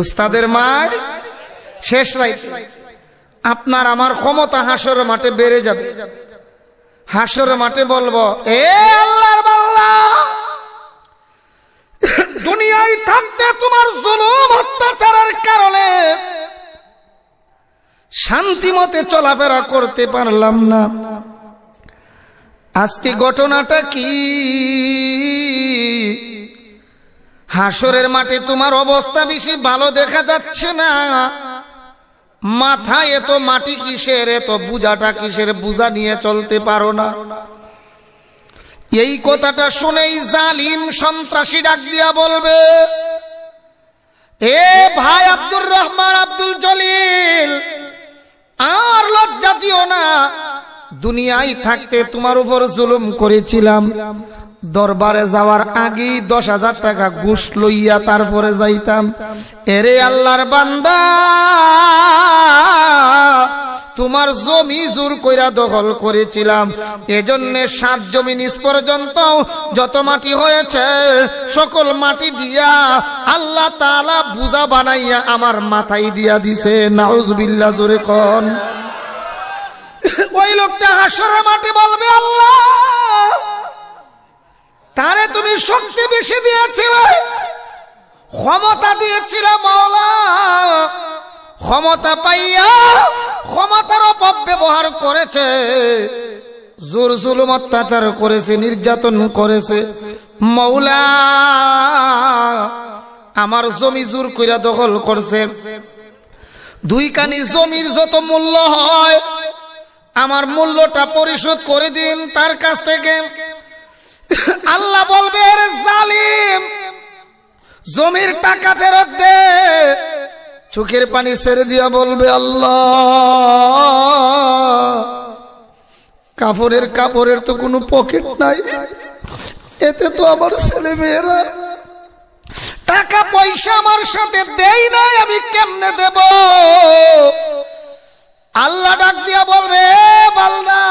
উস্তাদের মাইল শেষ রাইট আপনার আমার ক্ষমতা হাসর মাঠে বেড়ে যাবে হাসর মাঠে বলবো এ আল্লাহর বাল্লা দুনিয়ায় থাকতে তোমার জুলুম অত্যাচারের কারণে শান্তি মতে চলাফেরা করতে পারলাম না আজকে ঘটনাটা কি হাসরের মাঠে তোমার অবস্থা বেশি ভালো দেখা যাচ্ছে না মাথায় এত মাটি কিসের এত বুঝাটা কিসের বুঝা নিয়ে চলতে পারো না এই কথাটা শুনেই জালিম সন্ত্রাসী ডাক দিয়া বলবে এ ভাই আব্দুর রহমান আব্দুল জলিল আর লজ্জা দিও না দুনিয়ায় থাকতে তোমার উপর জুলুম করেছিলাম দরবারে যাওয়ার আগেই দশ হাজার টাকা ঘুষ লইয়া তারপরে যাইতাম এরে আল্লাহর বান্দা তোমার জমি জোর কইরা দখল করেছিলাম এজন্য সাত জমি নিজ পর্যন্ত যত মাটি হয়েছে সকল মাটি দিয়া আল্লাহ তালা বুজা বানাইয়া আমার মাথায় দিয়া দিছে নাউজবিল্লা জোরে কন ওই লোকটা হাসরে মাটি বলবে আল্লাহ তারে তুমি শক্তি বেশি দিয়েছিলে ক্ষমতা দিয়েছিলে মাওলা ক্ষমতা পাইয়া ক্ষমতার অপব্যবহার করেছে জোর জুলুম অত্যাচার করেছে নির্যাতন করেছে মৌলা আমার জমি জোর কইরা দখল করছে দুই কানি জমির যত মূল্য হয় আমার মূল্যটা পরিশোধ করে দিন তার কাছ থেকে আল্লাহ বলবে জালিম জমির টাকা ফেরত দে চোখের পানি ছেড়ে দিয়া বলবে আল্লাহ কাপড়ের কাপড়ের তো কোনো পকেট নাই এতে তো আমার ছেলে মেয়েরা টাকা পয়সা আমার সাথে দেই নাই আমি কেমনে দেব আল্লাহ ডাক দিয়া বলবে বালদা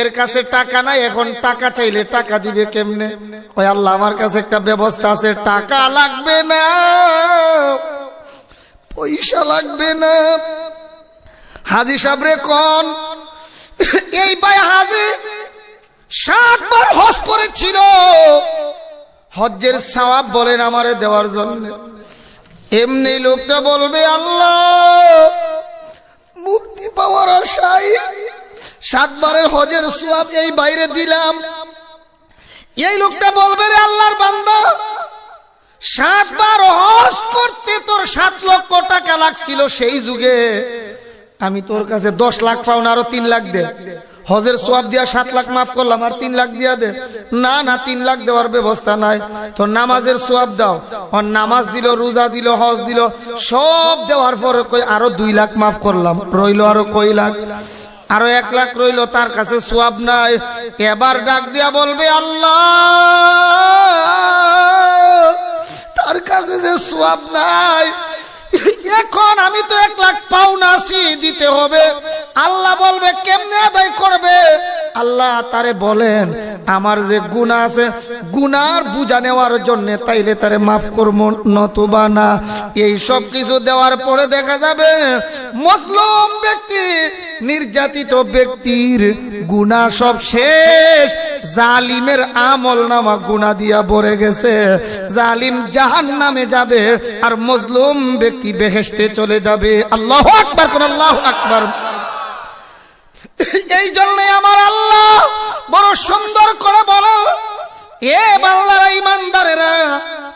এর কাছে টাকা নাই এখন টাকা চাইলে টাকা দিবে কেমনে ওই আল্লাহ আমার কাছে একটা ব্যবস্থা আছে টাকা লাগবে না পয়সা লাগবে না হাজি সাবরে কন এই ভাই হাজি সাতবার হজ করেছিল হজ্জের সাওয়াব বলেন আমারে দেওয়ার জন্য এমনি লোকটা বলবে আল্লাহ মুক্তি পাওয়ার আশায় সাতবারের হজের সুয়াব এই বাইরে দিলাম এই লোকটা বলবে রে আল্লাহর বান্দা সাতবার হজ করতে তোর সাত লক্ষ টাকা লাগছিল সেই যুগে আমি তোর কাছে দশ লাখ পাও না আরো তিন লাখ দে হজের সোয়াব দিয়া সাত লাখ মাফ করলাম আর তিন লাখ দিয়া দে না না তিন লাখ দেওয়ার ব্যবস্থা নাই তোর নামাজের সোয়াব দাও আর নামাজ দিল রোজা দিল হজ দিল সব দেওয়ার পরে কই আরো দুই লাখ মাফ করলাম রইল আরো কই লাখ আরো এক লাখ রইল তার কাছে সোয়াব নাই এবার ডাক দিয়া বলবে আল্লাহ তার কাছে যে সোয়াব নাই এখন আমি তো এক লাখ পাউনা দিতে হবে আল্লাহ বলবে কেমনে আদায় করবে আল্লাহ তারে বলেন আমার যে গুণা আছে গুনার বুঝা নেওয়ার জন্য তাইলে তারে মাফ করবো নতুবা না এই সব কিছু দেওয়ার পরে দেখা যাবে মুসলিম ব্যক্তি নির্যাতিত ব্যক্তির গুণা সব শেষ জালিমের আমল নামা গুণা দিয়া বরে গেছে জালিম জাহান নামে যাবে আর মজলুম ব্যক্তি বেহেসতে চলে যাবে আল্লাহ আকবর কোন আল্লাহ আকবার এই জন্য আমার আল্লাহ বড় সুন্দর করে বলল এ বাংলার ইমানদারেরা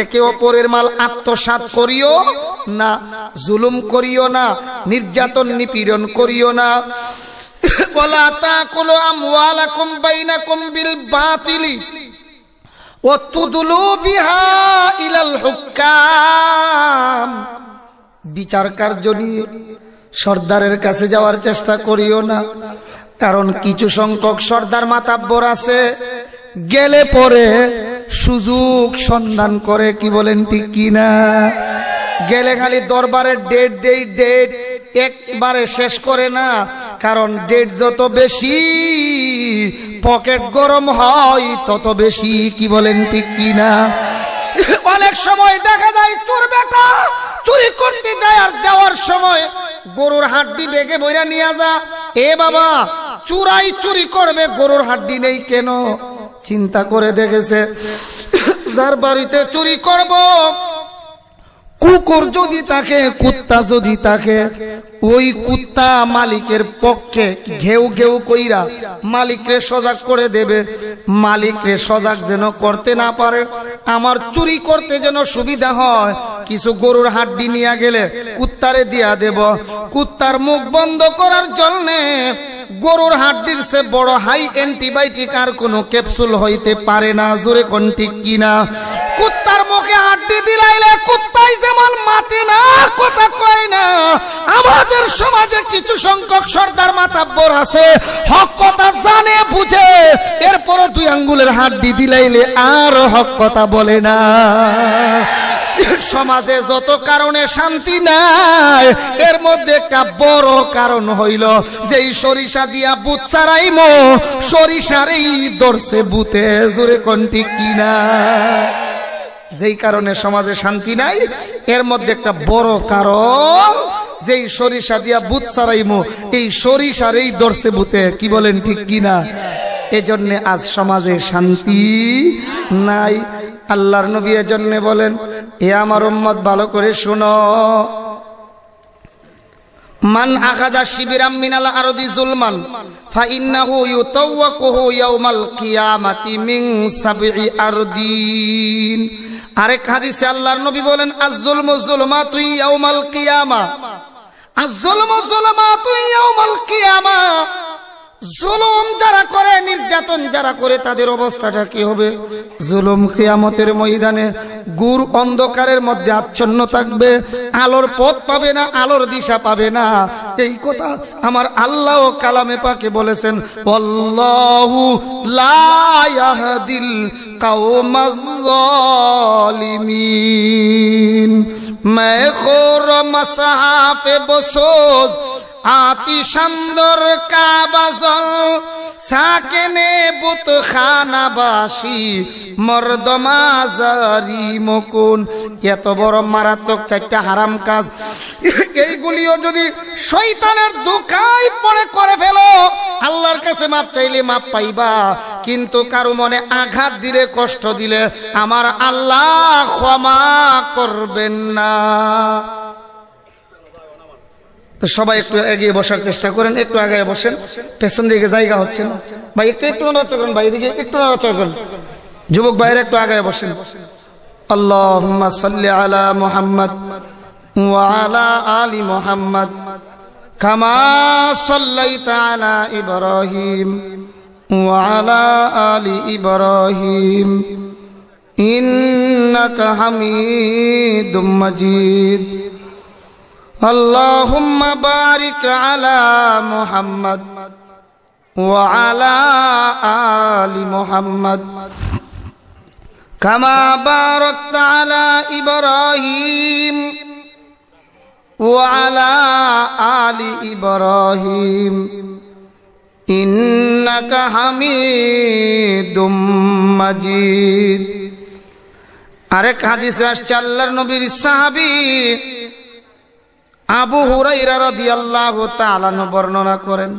একে অপরের মাল আত্মসাত করিও না জুলুম করিও না নির্যাতন নিপীড়ন করিও না বলা তা কোনো আমওয়ালাকুম বাইনাকুম বিল বাতিলি ও তুদুলু বিহা ইলাল হুক্কাম বিচার কার্য নিয়ে সর্দারের কাছে যাওয়ার চেষ্টা করিও না কারণ কিছু সংখ্যক সর্দার মাতাব্বর আছে গেলে পরে সুযোগ সন্ধান করে কি বলেন ঠিক কিনা গেলে খালি দরবারের ডেট দেই ডেট একবারে শেষ করে না কারণ ডেট যত বেশি পকেট গরম হয় তত বেশি কি বলেন ঠিক কিনা অনেক সময় দেখা যায় চোর বেটা চুরি করতে যায় আর যাওয়ার সময় গরুর হাড্ডি বেগে বইরা নিয়ে যা এ বাবা চুরাই চুরি করবে গরুর হাড্ডি নেই কেন চিন্তা করে দেখেছে যার বাড়িতে চুরি করব কুকুর যদি তাকে কুত্তা যদি তাকে ওই কুত্তা মালিকের পক্ষে ঘেউ ঘেউ কইরা মালিকরে সজাগ করে দেবে মালিকরে সজাগ যেন করতে না পারে আমার চুরি করতে যেন সুবিধা হয় কিছু গরুর হাড্ডি নিয়ে গেলে কুত্তারে দিয়া দেব কুত্তার মুখ বন্ধ করার জন্যে গরুর হাড্ডির সে বড় হাই অ্যান্টিবায়োটিক আর কোনো ক্যাপসুল হইতে পারে না জোরে কোন ঠিক কিনা কুত্তার মুখে হাড্ডি দিলাইলে কুত্তাই যেমন মাতে না কথা কয় না আমাদের সমাজে কিছু সংখ্যক সর্দার মাতাব্বর আছে হক কথা জানে বুঝে এরপরও দুই আঙ্গুলের হাড্ডি দিলাইলে আর হক কথা বলে না সমাজে যত কারণে শান্তি নাই এর মধ্যে একটা বড় কারণ হইল যেই সরিষা দিয়া বুত সারাইমো সরিষারই দর্শে বুতে জোরে কন্টি কিনা যেই কারণে সমাজে শান্তি নাই এর মধ্যে একটা বড় কারণ যেই সরিষা দিয়া বুত সারাইমো এই সরিষার এই দর্শে বুতে কি বলেন ঠিক কিনা এজন্যে আজ সমাজে শান্তি নাই আল্লাহর নবী এজন্যে বলেন এ আমার উম্মত ভালো করে শুনো মান আখাজা শিবিরাম মিনাল আরদি জুলমান ফা ইন্নাহু ইউতাওয়াকুহু ইয়াউমাল কিয়ামাতি মিন সাবঈ আরদিন আরেক হাদিসে আল্লাহর নবী বলেন আজ-জুলমু যুলমাতু ইয়াউমাল কিয়ামা আজ-জুলমু যুলমাতু ইয়াউমাল কিয়ামা জুলুম যারা করে নির্যাতন যারা করে তাদের অবস্থাটা কি হবে জুলুম কেয়ামতের ময়দানে গুর অন্ধকারের মধ্যে আচ্ছন্ন থাকবে আলোর পথ পাবে না আলোর দিশা পাবে না এই কথা আমার আল্লাহ ও কালামে পাকে বলেছেন অল্লাহু লায়াহাদিল কাউমাজ্জালিমিন মায় খোর মাসাহাফে বসোজ আতি সুন্দর কাবাজল সাকেনে বুত খানাবাসি মর্দমাজারি মকুন এত বড় মারাত্মক চারটা হারাম কাজ এইগুলিও যদি শৈতানের দুকায় পড়ে করে ফেলো আল্লাহর কাছে মাপ চাইলে মাপ পাইবা কিন্তু কারো মনে আঘাত দিলে কষ্ট দিলে আমার আল্লাহ ক্ষমা করবেন না তো সবাই একটু এগিয়ে বসার চেষ্টা করেন একটু আগে বসেন পেছন দিকে জায়গা হচ্ছে না ভাই একটু একটু নড়াচড়া করেন ভাই এদিকে একটু নড়াচড়া করেন যুবক বাইরে একটু আগে বসেন আল্লাহ সাল্লি আলা মোহাম্মদ আলি মুহাম্মদ কামা সাল্লাইতা আলা ইব্রাহিম ওয়া আলা আলি ইব্রাহিম ইন্নাকা হামিদুম মাজিদ اللهم بارك على محمد وعلى آل محمد كما باركت على إبراهيم وعلى آل إبراهيم إنك حميد مجيد আরেক হাদিসে আসছে আল্লাহর নবীর সাহাবী আবু হুরাইরা রাদিয়াল্লাহু তাআলা বর্ণনা করেন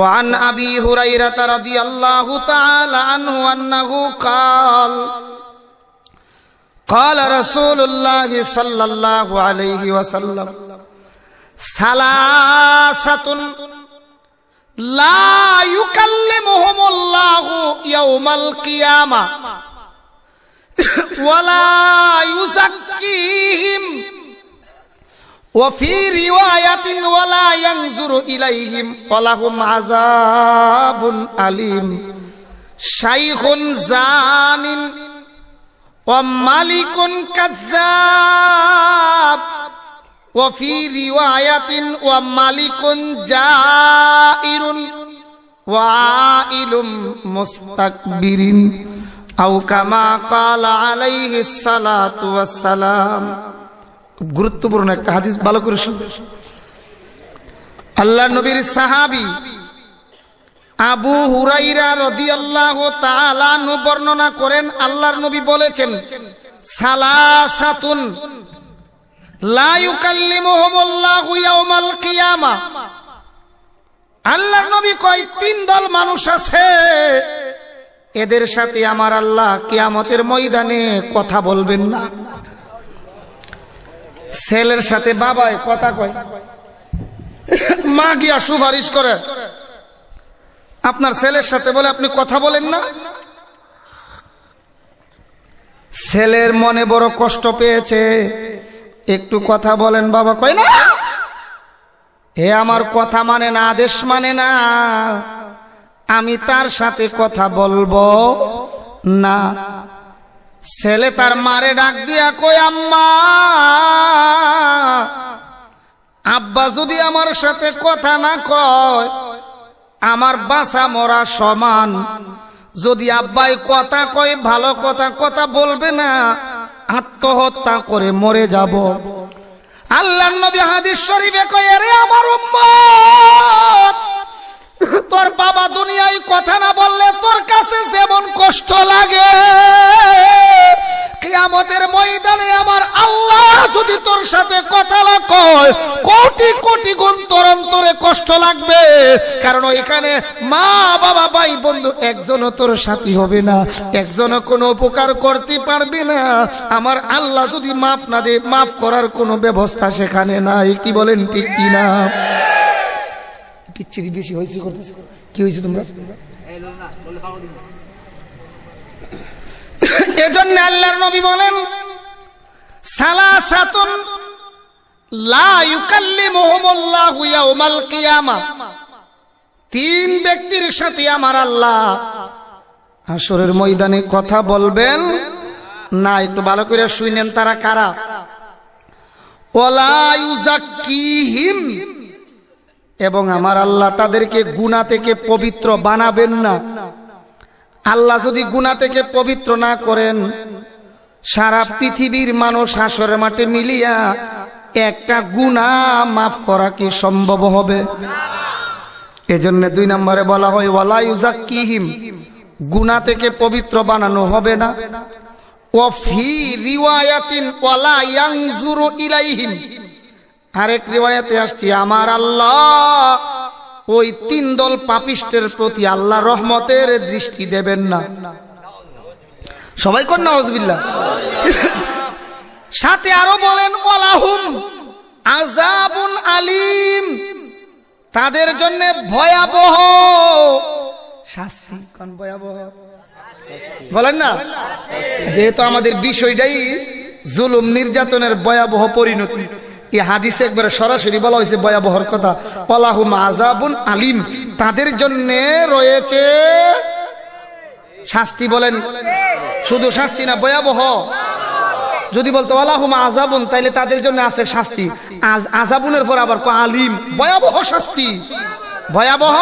وعن أبي هريرة رضي الله تعالى عنه أنه قال قال رسول الله صلى الله عليه وسلم ثلاثة لا يكلمهم الله يوم القيامة ولا يزكيهم وفي رواية ولا ينظر إليهم ولهم عذاب أليم شيخ زان وملك كذاب وفي رواية وملك جائر وعائل مستكبر أو كما قال عليه الصلاة والسلام খুব গুরুত্বপূর্ণ একটা হাদিস ভালো করে শুনবে আল্লাহ নবীর সাহাবি আবু হুরাইরা রদি আল্লাহ বর্ণনা করেন আল্লাহর নবী বলেছেন সালাসাতুন আল্লাহর নবী কয় তিন দল মানুষ আছে এদের সাথে আমার আল্লাহ কিয়ামতের ময়দানে কথা বলবেন না ছেলের সাথে বাবায় কথা কয় মা গিয়া সুপারিশ করে আপনার ছেলের সাথে বলে আপনি কথা বলেন না ছেলের মনে বড় কষ্ট পেয়েছে একটু কথা বলেন বাবা কয় না এ আমার কথা মানে না আদেশ মানে না আমি তার সাথে কথা বলবো না ছেলে তার মারে ডাক দিয়া কই আম্মা আব্বা যদি আমার সাথে কথা না কয় আমার বাসা মরা সমান যদি আব্বাই কথা কয় ভালো কথা কথা বলবে না আত্মহত্যা করে মরে যাব আল্লাহ নবী হাদিস শরীফে কয় রে আমার উম্মত তোর বাবা দুনিয়ায় কথা না বললে তোর কাছে যেমন কষ্ট লাগে কিয়ামতের ময়দানে আমার আল্লাহ যদি তোর সাথে কথা না কয় কোটি কোটি গুণ তোর অন্তরে কষ্ট লাগবে কারণ এখানে মা বাবা ভাই বন্ধু একজনও তোর সাথী হবে না একজনও কোনো উপকার করতে পারবে না আমার আল্লাহ যদি মাফ না দে মাফ করার কোনো ব্যবস্থা সেখানে নাই কি বলেন ঠিক কিনা পিচ্ছিরি বেশি হয়েছে করতেছে কি হয়েছে তোমরা এজন্য আল্লাহর নবী বলেন তিন ব্যক্তির সাথে আমার আল্লাহ আসরের ময়দানে কথা বলবেন না একটু ভালো করে শুনেন তারা কারা ওলা ইউজাকিহিম এবং আমার আল্লাহ তাদেরকে গুণা থেকে পবিত্র বানাবেন না আল্লাহ যদি গুণা থেকে পবিত্র না করেন সারা পৃথিবীর মানুষ হাসরের মাঠে মিলিয়া একটা গুণা মাফ করা কি সম্ভব হবে এজন্য দুই নম্বরে বলা হয় কিহিম গুণা থেকে পবিত্র বানানো হবে না ওয়াফি রিওয়ায়াতিন ইলাইহিম আরেক রিওয়ায়াতে আসছি আমার আল্লাহ ওই তিন দল পাপিষ্টের প্রতি আল্লাহ রহমতের দৃষ্টি দেবেন না সবাই কর না হজবিল্লা সাথে আরো বলেন ওলাহুম আজাবুন আলিম তাদের জন্য ভয়াবহ শাস্তি কোন ভয়াবহ বলেন না যেহেতু আমাদের বিষয়টাই জুলুম নির্যাতনের ভয়াবহ পরিণতি এই হাদিসে একবারে সরাসরি বলা হয়েছে ভয়াবহর কথা পলাহু আজাবুন আলিম তাদের জন্য রয়েছে শাস্তি বলেন শুধু শাস্তি না ভয়াবহ যদি বলতো মা আজাবুন তাইলে তাদের জন্য আছে শাস্তি আজাবুনের পর আবার আলিম ভয়াবহ শাস্তি ভয়াবহ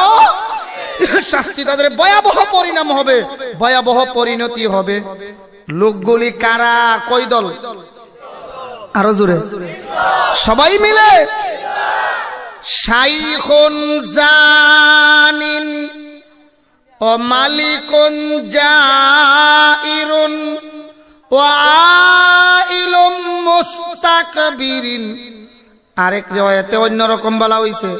শাস্তি তাদের ভয়াবহ পরিণাম হবে ভয়াবহ পরিণতি হবে লোকগুলি কারা কই দল আরো জোরে সবাই মিলে শাইখুন জানিন ও মালিকুন জাইরুন ও আইলুম মুস্তাকবিরিন আরেক রেওয়ায়াতে অন্য রকম বলা হইছে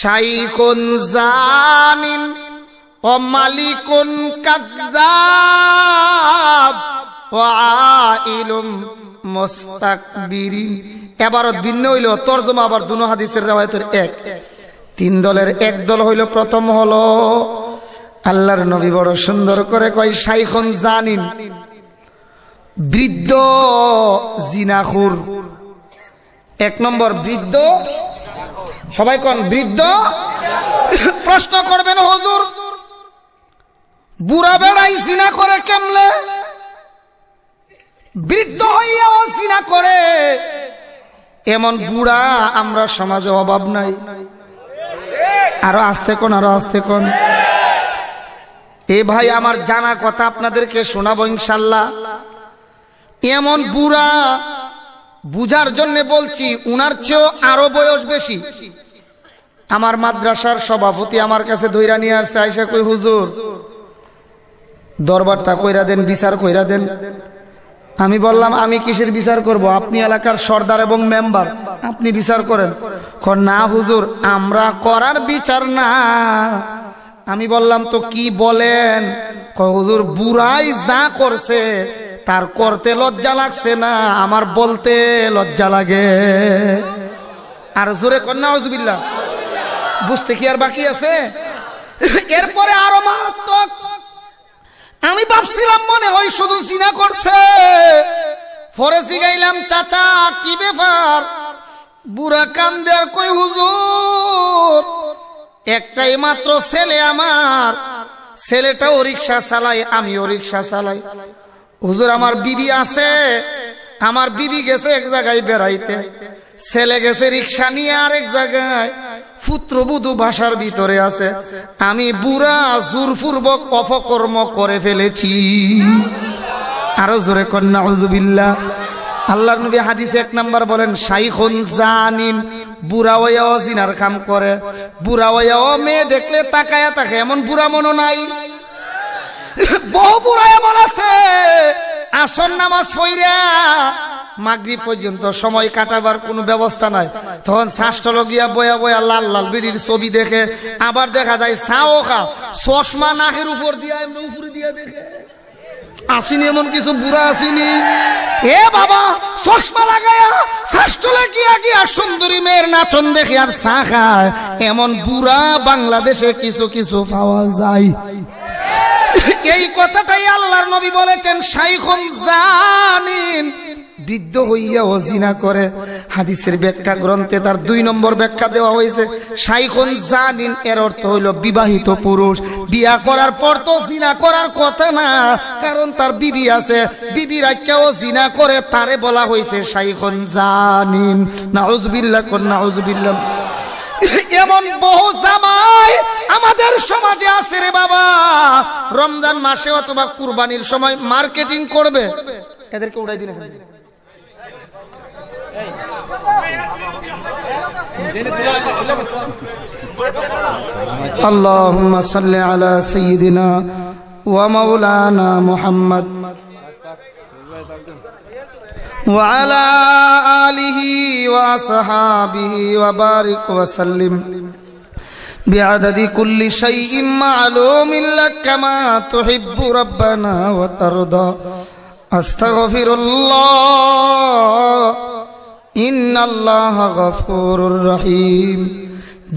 শাইখুন জানিন ও মালিকুন কাদ্দাব ও আইলুম মোস্তাকবিরিন এবারত ভিন্ন হইল তর্জমা আবার দুনো হাদিসের রেওয়ায়তের এক তিন দলের এক দল হইল প্রথম হলো আল্লাহর নবী বড় সুন্দর করে কয় সাইখন জানিন বৃদ্ধ জিনাখুর এক নম্বর বৃদ্ধ সবাই কন বৃদ্ধ প্রশ্ন করবেন হজুর বুড়া বেড়াই জিনা করে কেমলে বৃদ্ধ হইয়া চিনা করে এমন বুড়া আমরা সমাজে অভাব নাই আরো আসতে কোন আরো আসতে কোন এ ভাই আমার জানা কথা আপনাদেরকে শোনাবো ইনশাল্লাহ এমন বুড়া বুঝার জন্য বলছি উনার চেয়েও আরো বয়স বেশি আমার মাদ্রাসার সভাপতি আমার কাছে ধৈরা নিয়ে আসছে আইসা কই হুজুর দরবারটা কইরা দেন বিচার কইরা দেন আমি বললাম আমি কিসের বিচার করব আপনি এলাকার সর্দার এবং মেম্বার আপনি বিচার করেন না হুজুর আমরা করার বিচার না আমি বললাম তো কি বলেন হুজুর বুড়াই যা করছে তার করতে লজ্জা লাগছে না আমার বলতে লজ্জা লাগে আর জোরে কন্যা হজবিল্লা বুঝতে কি আর বাকি আছে এরপরে আরো মারাত্মক আমি ভাবছিলাম মনে হয় শুধু জিনা করছে ফরে জিগাইলাম চাচা কি ব্যাপার বুড়া কান্দের কই হুজুর একটাই মাত্র ছেলে আমার ছেলেটাও রিক্সা চালাই আমিও রিক্সা চালাই হুজুর আমার বিবি আছে আমার বিবি গেছে এক জায়গায় বেড়াইতে ছেলে গেছে রিক্সা নিয়ে আর এক জায়গায় পুত্রবধু ভাষার ভিতরে আছে আমি বুড়া জোরপূর্বক অপকর্ম করে ফেলেছি আরো জোরে কন্যা হজুবিল্লা আল্লাহ নবী হাদিসে এক নাম্বার বলেন শাইখুন জানিন বুড়া ওয়াও জিনার কাম করে বুড়া ওয়াও মেয়ে দেখলে তাকায়া তাকে এমন বুড়া মনো নাই বহু বুড়া এমন আছে আসর নামাজ পইরা মাগরি পর্যন্ত সময় কাটাবার কোনো ব্যবস্থা নাই তখন শ্বাসটল গিয়া বয়া বয়া লাল লাল বিড়ির ছবি দেখে আবার দেখা যায় সাও খা চশমা নাকের উপর দিয়া এমনি উপরে দিয়া দেখে আসিনি এমন কিছু বুড়া আসিনি এ বাবা চশমা লাগায়া শাসটলে গিয়া গিয়া সুন্দরী মেয়ের নাচন দেখে আর চা এমন বুড়া বাংলাদেশে কিছু কিছু পাওয়া যায় এই কথাটাই আল্লাহর নবী বলেছেন সাইখন জানিন বৃদ্ধ হইয়া অজিনা করে হাদিসের ব্যাখ্যা গ্রন্থে তার দুই নম্বর ব্যাখ্যা দেওয়া হয়েছে সাইখন জানিন এর অর্থ হইল বিবাহিত পুরুষ বিয়া করার পর তো জিনা করার কথা না কারণ তার বিবি আছে বিবি ও জিনা করে তারে বলা হয়েছে সাইখন জানিন নাউজবিল্লা কর নাউজবিল্লা এমন বহু জামাই আমাদের সমাজে আছে রে বাবা রমজান মাসে অথবা কুরবানির সময় মার্কেটিং করবে এদেরকে উড়াই দিন اللهم صل على سيدنا ومولانا محمد وعلى آله وأصحابه وبارك وسلم بعدد كل شيء معلوم لك كما تحب ربنا وترضى أستغفر الله রহিম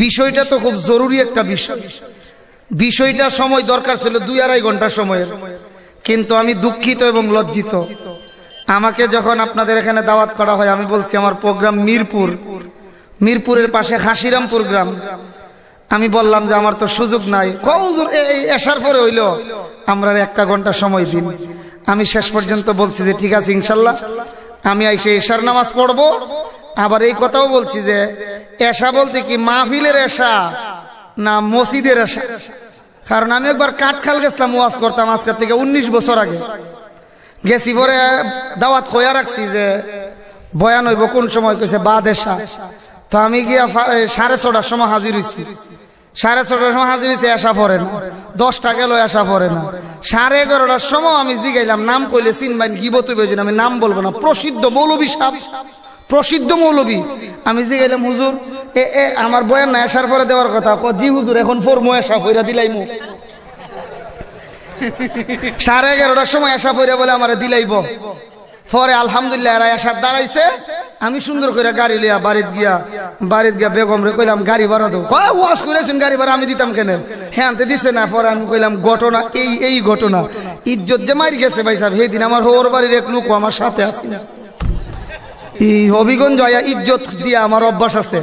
বিষয়টা তো খুব জরুরি একটা বিষয় বিষয়টা সময় দরকার ছিল দুই আড়াই ঘন্টা সময়ের কিন্তু আমি দুঃখিত এবং লজ্জিত আমাকে যখন আপনাদের এখানে দাওয়াত করা হয় আমি বলছি আমার প্রোগ্রাম মিরপুর মিরপুরের পাশে হাসিরামপুর গ্রাম আমি বললাম যে আমার তো সুযোগ নাই কৌজুর আসার পরে হইল আমরা একটা ঘন্টা সময় দিন আমি শেষ পর্যন্ত বলছি যে ঠিক আছে ইনশাল্লাহ আমি এসে এশার নামাজ পড়বো আবার এই কথাও বলছি যে এশা বলতে কি মাহফিলের এশা না মসজিদের এশা কারণ আমি একবার কাঠখাল গেছিলাম ওয়াজ করতাম আজকের থেকে উনিশ বছর আগে গেছি পরে দাওয়াত কয়া রাখছি যে বয়ান হইব কোন সময় কইছে বাদ এসা তো আমি গিয়া সাড়ে ছটার সময় হাজির হয়েছি সাড়ে ছটার সময় হাজির হয়েছে আসা পড়ে না দশটা গেল আসা পড়ে না সাড়ে এগারোটার সময় আমি জিগাইলাম নাম কইলে চিনবাইন গিবত বেজন আমি নাম বলবো না প্রসিদ্ধ মৌলবী সাপ প্রসিদ্ধ মৌলবী আমি জিগাইলাম হুজুর এ এ আমার বয়ান না আসার পরে দেওয়ার কথা জি হুজুর এখন মো আসা ফইরা দিলাই মু সাড়ে এগারোটার সময় আসা ফইরা বলে আমার দিলাইব পরে আলহামদুলিল্লাহ এরা এসার দাঁড়াইছে আমি সুন্দর করে গাড়ি লিয়া বাড়িত গিয়া বাড়িত গিয়া বেগম রে কইলাম গাড়ি ভাড়া দো ওয়াশ করেছেন গাড়ি ভাড়া আমি দিতাম কেন হ্যাঁ আনতে দিছে না পরে আমি কইলাম ঘটনা এই এই ঘটনা ইজ্জত যে মারি গেছে ভাই সাহেব সেদিন আমার হোর বাড়ির এক লোক আমার সাথে আসি না এই হবিগঞ্জ আয়া ইজ্জত দিয়ে আমার অভ্যাস আছে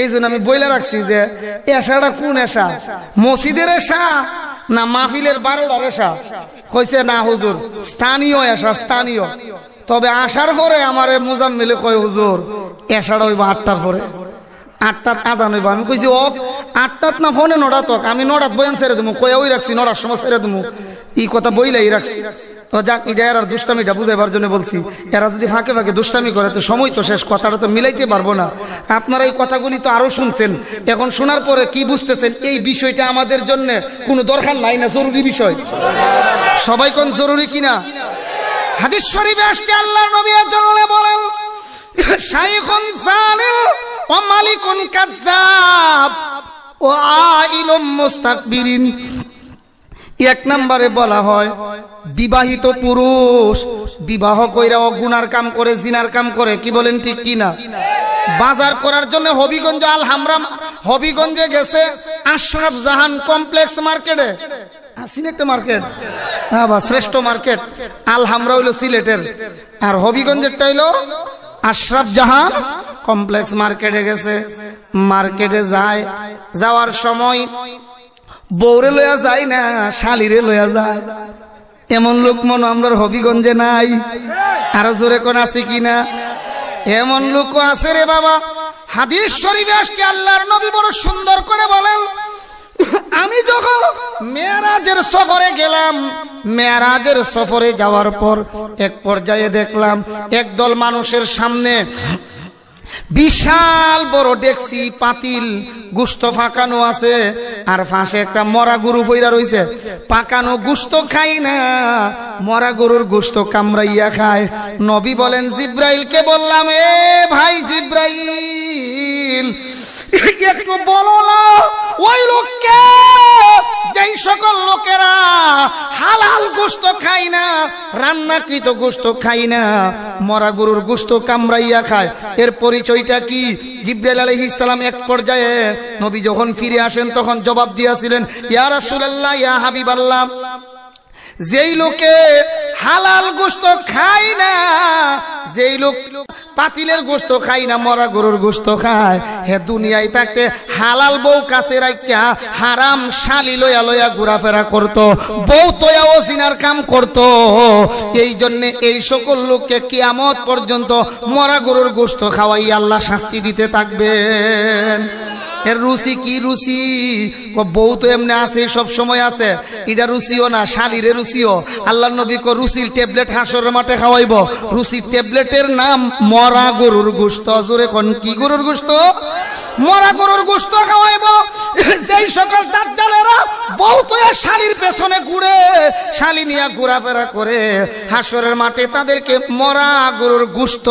এই জন্য আমি বইলে রাখছি যে এশাটা কোন এশা মসজিদের এশা না মাহফিলের বারোটার এশা কইছে না হুজুর স্থানীয় এশা স্থানীয় তবে আসার পরে আমার মিলে কয় হুজুর এসাড়া হইব আটটার পরে আটটাত আজান হইব আমি কইছি ও আটটাত না ফোনে নড়াত তক আমি নড়াত বয়ান ছেড়ে দেবো কয়া ওই রাখছি নড়ার সময় ছেড়ে দেবো এই কথা বইলাই রাখছি তো যাক এটা আর দুষ্টামিটা বুঝাইবার জন্য বলছি এরা যদি ফাঁকে ফাঁকে দুষ্টামি করে তো সময় তো শেষ কথাটা তো মিলাইতে পারবো না আপনারা এই কথাগুলি তো আরও শুনছেন এখন শোনার পরে কি বুঝতেছেন এই বিষয়টা আমাদের জন্য কোনো দরকার নাই না জরুরি বিষয় সবাই কোন জরুরি কিনা হাদিস শরীফে আসছে আল্লাহ নবী আজল্লে বলেন শাইখুন জালিল ও মালিকুন কাজ্জাব ও আইলুম মুস্তাকবিরিন এক নম্বরে বলা হয় বিবাহিত পুরুষ বিবাহ কইরা অগুনার কাম করে জিনার কাম করে কি বলেন ঠিক কি না বাজার করার জন্য হবিগঞ্জ আল হামরাম হবিগঞ্জে গেছে আশরাফ জাহান কমপ্লেক্স মার্কেটে আসিন হ্যাঁ, একটা মার্কেট হ্যাঁ বা শ্রেষ্ঠ মার্কেট আলহামরা হইল সিলেটের আর হবিগঞ্জেরটা হইলো আশরাফ জাহান কমপ্লেক্স মার্কেটে গেছে মার্কেটে যায় যাওয়ার সময় বৌরে লয়া যায় না শালিরে লয়া যায় এমন লোক মনে আমরা হবিগঞ্জে নাই আরো জোরে কোন আছে কিনা এমন লোকও আছে রে বাবা হাদিস শরীফে আসছে আল্লাহর নবী বড় সুন্দর করে বলেন আমি যখন মেয়ারাজের সফরে গেলাম মেয়ারাজের সফরে যাওয়ার পর এক পর্যায়ে দেখলাম একদল মানুষের সামনে বিশাল বড় ডেক্সি পাতিল গুস্ত ফাঁকানো আছে আর ফাঁসে একটা মরা গরু পইরা রয়েছে পাকানো গুস্ত খাই না মরা গরুর গুস্ত কামড়াইয়া খায় নবী বলেন জিব্রাইলকে বললাম এ ভাই জিব্রাইল একটু বলো না ওই লোককে যেই সকল লোকেরা হালাল গোস্ত খায় না রান্নাকৃত গোস্ত খায় না মরা গরুর গোস্ত কামড়াইয়া খায় এর পরিচয়টা কি জিব্রাইল আলাইহিস সালাম এক পর্যায়ে নবী যখন ফিরে আসেন তখন জবাব দিয়াছিলেন ইয়া রাসূলুল্লাহ ইয়া হাবিবাল্লাহ যেই লোকে হালাল গোস্ত খাই না যেই লোক পাতিলের গোস্ত খাই না মরা গরুর গোস্ত খায় হে দুনিয়ায় থাকতে হালাল বউ কাছে রাখিয়া হারাম শালি লয়া লয়া ঘোরাফেরা করত বউ তোয়া ও জিনার কাম করত এই জন্যে এই সকল লোককে কিয়ামত পর্যন্ত মরা গরুর গোস্ত খাওয়াই আল্লাহ শাস্তি দিতে থাকবেন এর রুচি কি রুচি বউ তো এমনি আছে সব সময় আছে এটা রুচিও না শালিরে রুসিও আল্লাহ নবী কো রুসির ট্যাবলেট হাসরের মাঠে খাওয়াইব রুসির ট্যাবলেটের নাম মরা গরুর গুস্ত জোরে কোন কি গরুর গুস্ত মরা গরুর গোস্ত খাওয়াইব যেই সকল দাজ্জালেরা বহুতয়া শালির পেছনে ঘুরে শালি নিয়া ঘোরাফেরা করে হাসরের মাঠে তাদেরকে মরা গরুর গোস্ত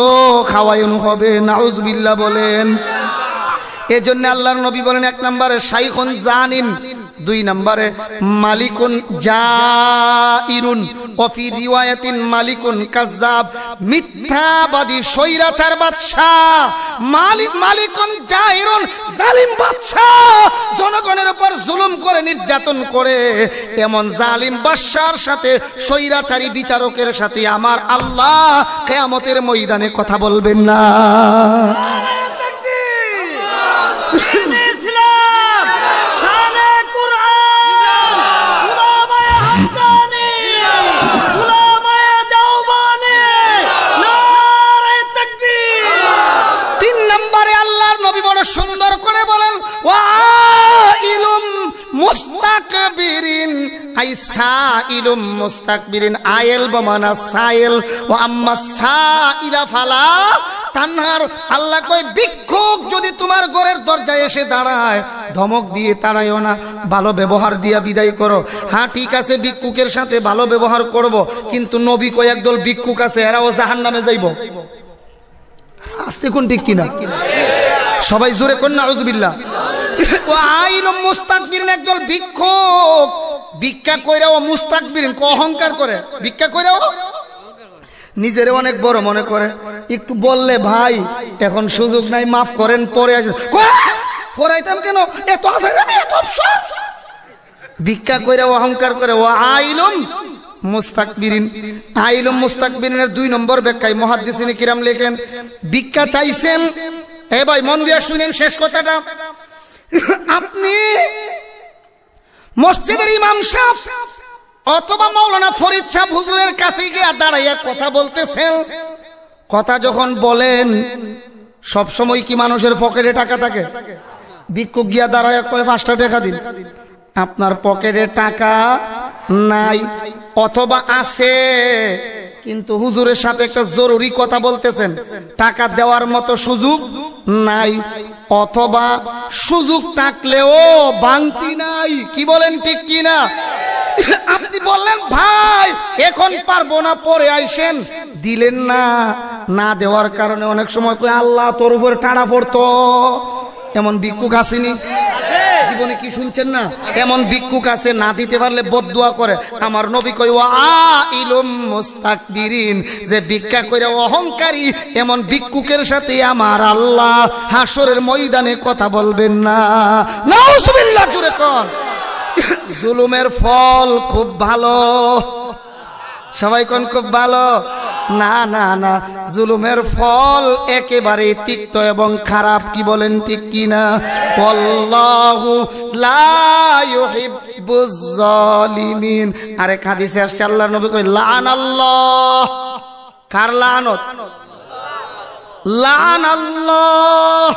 খাওয়ানো হবে নাউজুবিল্লাহ বলেন এজন্য আল্লাহর নবী বলেন এক নম্বরে শাইখন জানিন দুই নম্বরে মালিকুন জাইরুন ফি রিওয়ায়াতিন মালিকুন কাযযাব মিথ্যাবাদী স্বৈরাচার বাদশাহ মালিক মালিকুন জাইরুন জালিম বাদশাহ জনগণের উপর জুলুম করে নির্যাতন করে এমন জালিম বাদশার সাথে স্বৈরাচারী বিচারকের সাথে আমার আল্লাহ কিয়ামতের ময়দানে কথা বলবেন না সাইলুম মুস্তাকবিরিন আয়েল বমানা সাইল ও আম্মা সাইলা ফালা তানহার আল্লাহ কয় ভিক্ষুক যদি তোমার ঘরের দরজায় এসে দাঁড়ায় ধমক দিয়ে তাড়াইও না ভালো ব্যবহার দিয়া বিদায় করো হ্যাঁ ঠিক আছে ভিক্ষুকের সাথে ভালো ব্যবহার করব। কিন্তু নবী কয় একদল ভিক্ষুক আছে এরাও জাহান নামে যাইব আসতে কোন ঠিক কিনা সবাই জোরে কন্যা হজবিল্লা একদল ভিক্ষুক ভিক্ষা কইরাও মুস্তাক বিরিন অহংকার করে ভিক্ষা কইরাও নিজের অনেক বড় মনে করে একটু বললে ভাই এখন সুযোগ নাই মাফ করেন পরে আসবেন ফরাইতাম কেন এত ভিক্ষা কইরা অহংকার করে ও আইলম দুই নম্বর কিরাম ভিক্ষা চাইছেন এ ভাই মন দিয়ে শুনেন শেষ কথাটা আপনি মসজিদের ইমাম সাহ অথবা মৌলানা ফরিদ সাহ হুজুরের কাছে গিয়া দাঁড়াইয়া কথা বলতেছেন কথা যখন বলেন সব সময় কি মানুষের পকেটে টাকা থাকে ভিক্ষুক গিয়া দাঁড়াইয়া কয়ে পাঁচটা টাকা দিন আপনার পকেটে টাকা নাই অথবা আছে কিন্তু হুজুরের সাথে একটা জরুরি কথা বলতেছেন টাকা দেওয়ার মতো সুযোগ নাই অথবা সুযোগ থাকলেও বাংতি নাই কি বলেন ঠিক কিনা আপনি বললেন ভাই এখন পারবো না পরে আইসেন দিলেন না না দেওয়ার কারণে অনেক সময় কই আল্লাহ তোর উপরে টাড়া পড়তো এমন ভিক্ষুক আসেনি জীবনে কি শুনছেন না এমন ভিক্ষুক আছে না দিতে পারলে বদুয়া করে আমার নবী কই ইলম মুস্তাকবিরিন যে ভিক্ষা করে অহংকারী এমন ভিক্ষুকের সাথে আমার আল্লাহ হাসরের ময়দানে কথা বলবেন না নাউজুবিল্লাহ জুরে কর জুলুমের ফল খুব ভালো সবাই কোন খুব ভালো না না না জুলুমের ফল একেবারে তিক্ত এবং খারাপ কি বলেন ঠিক কি না জালিমিন আরে খাদি আসছে আল্লাহ নবী কই লান আল্লাহ কার লানত লান আল্লাহ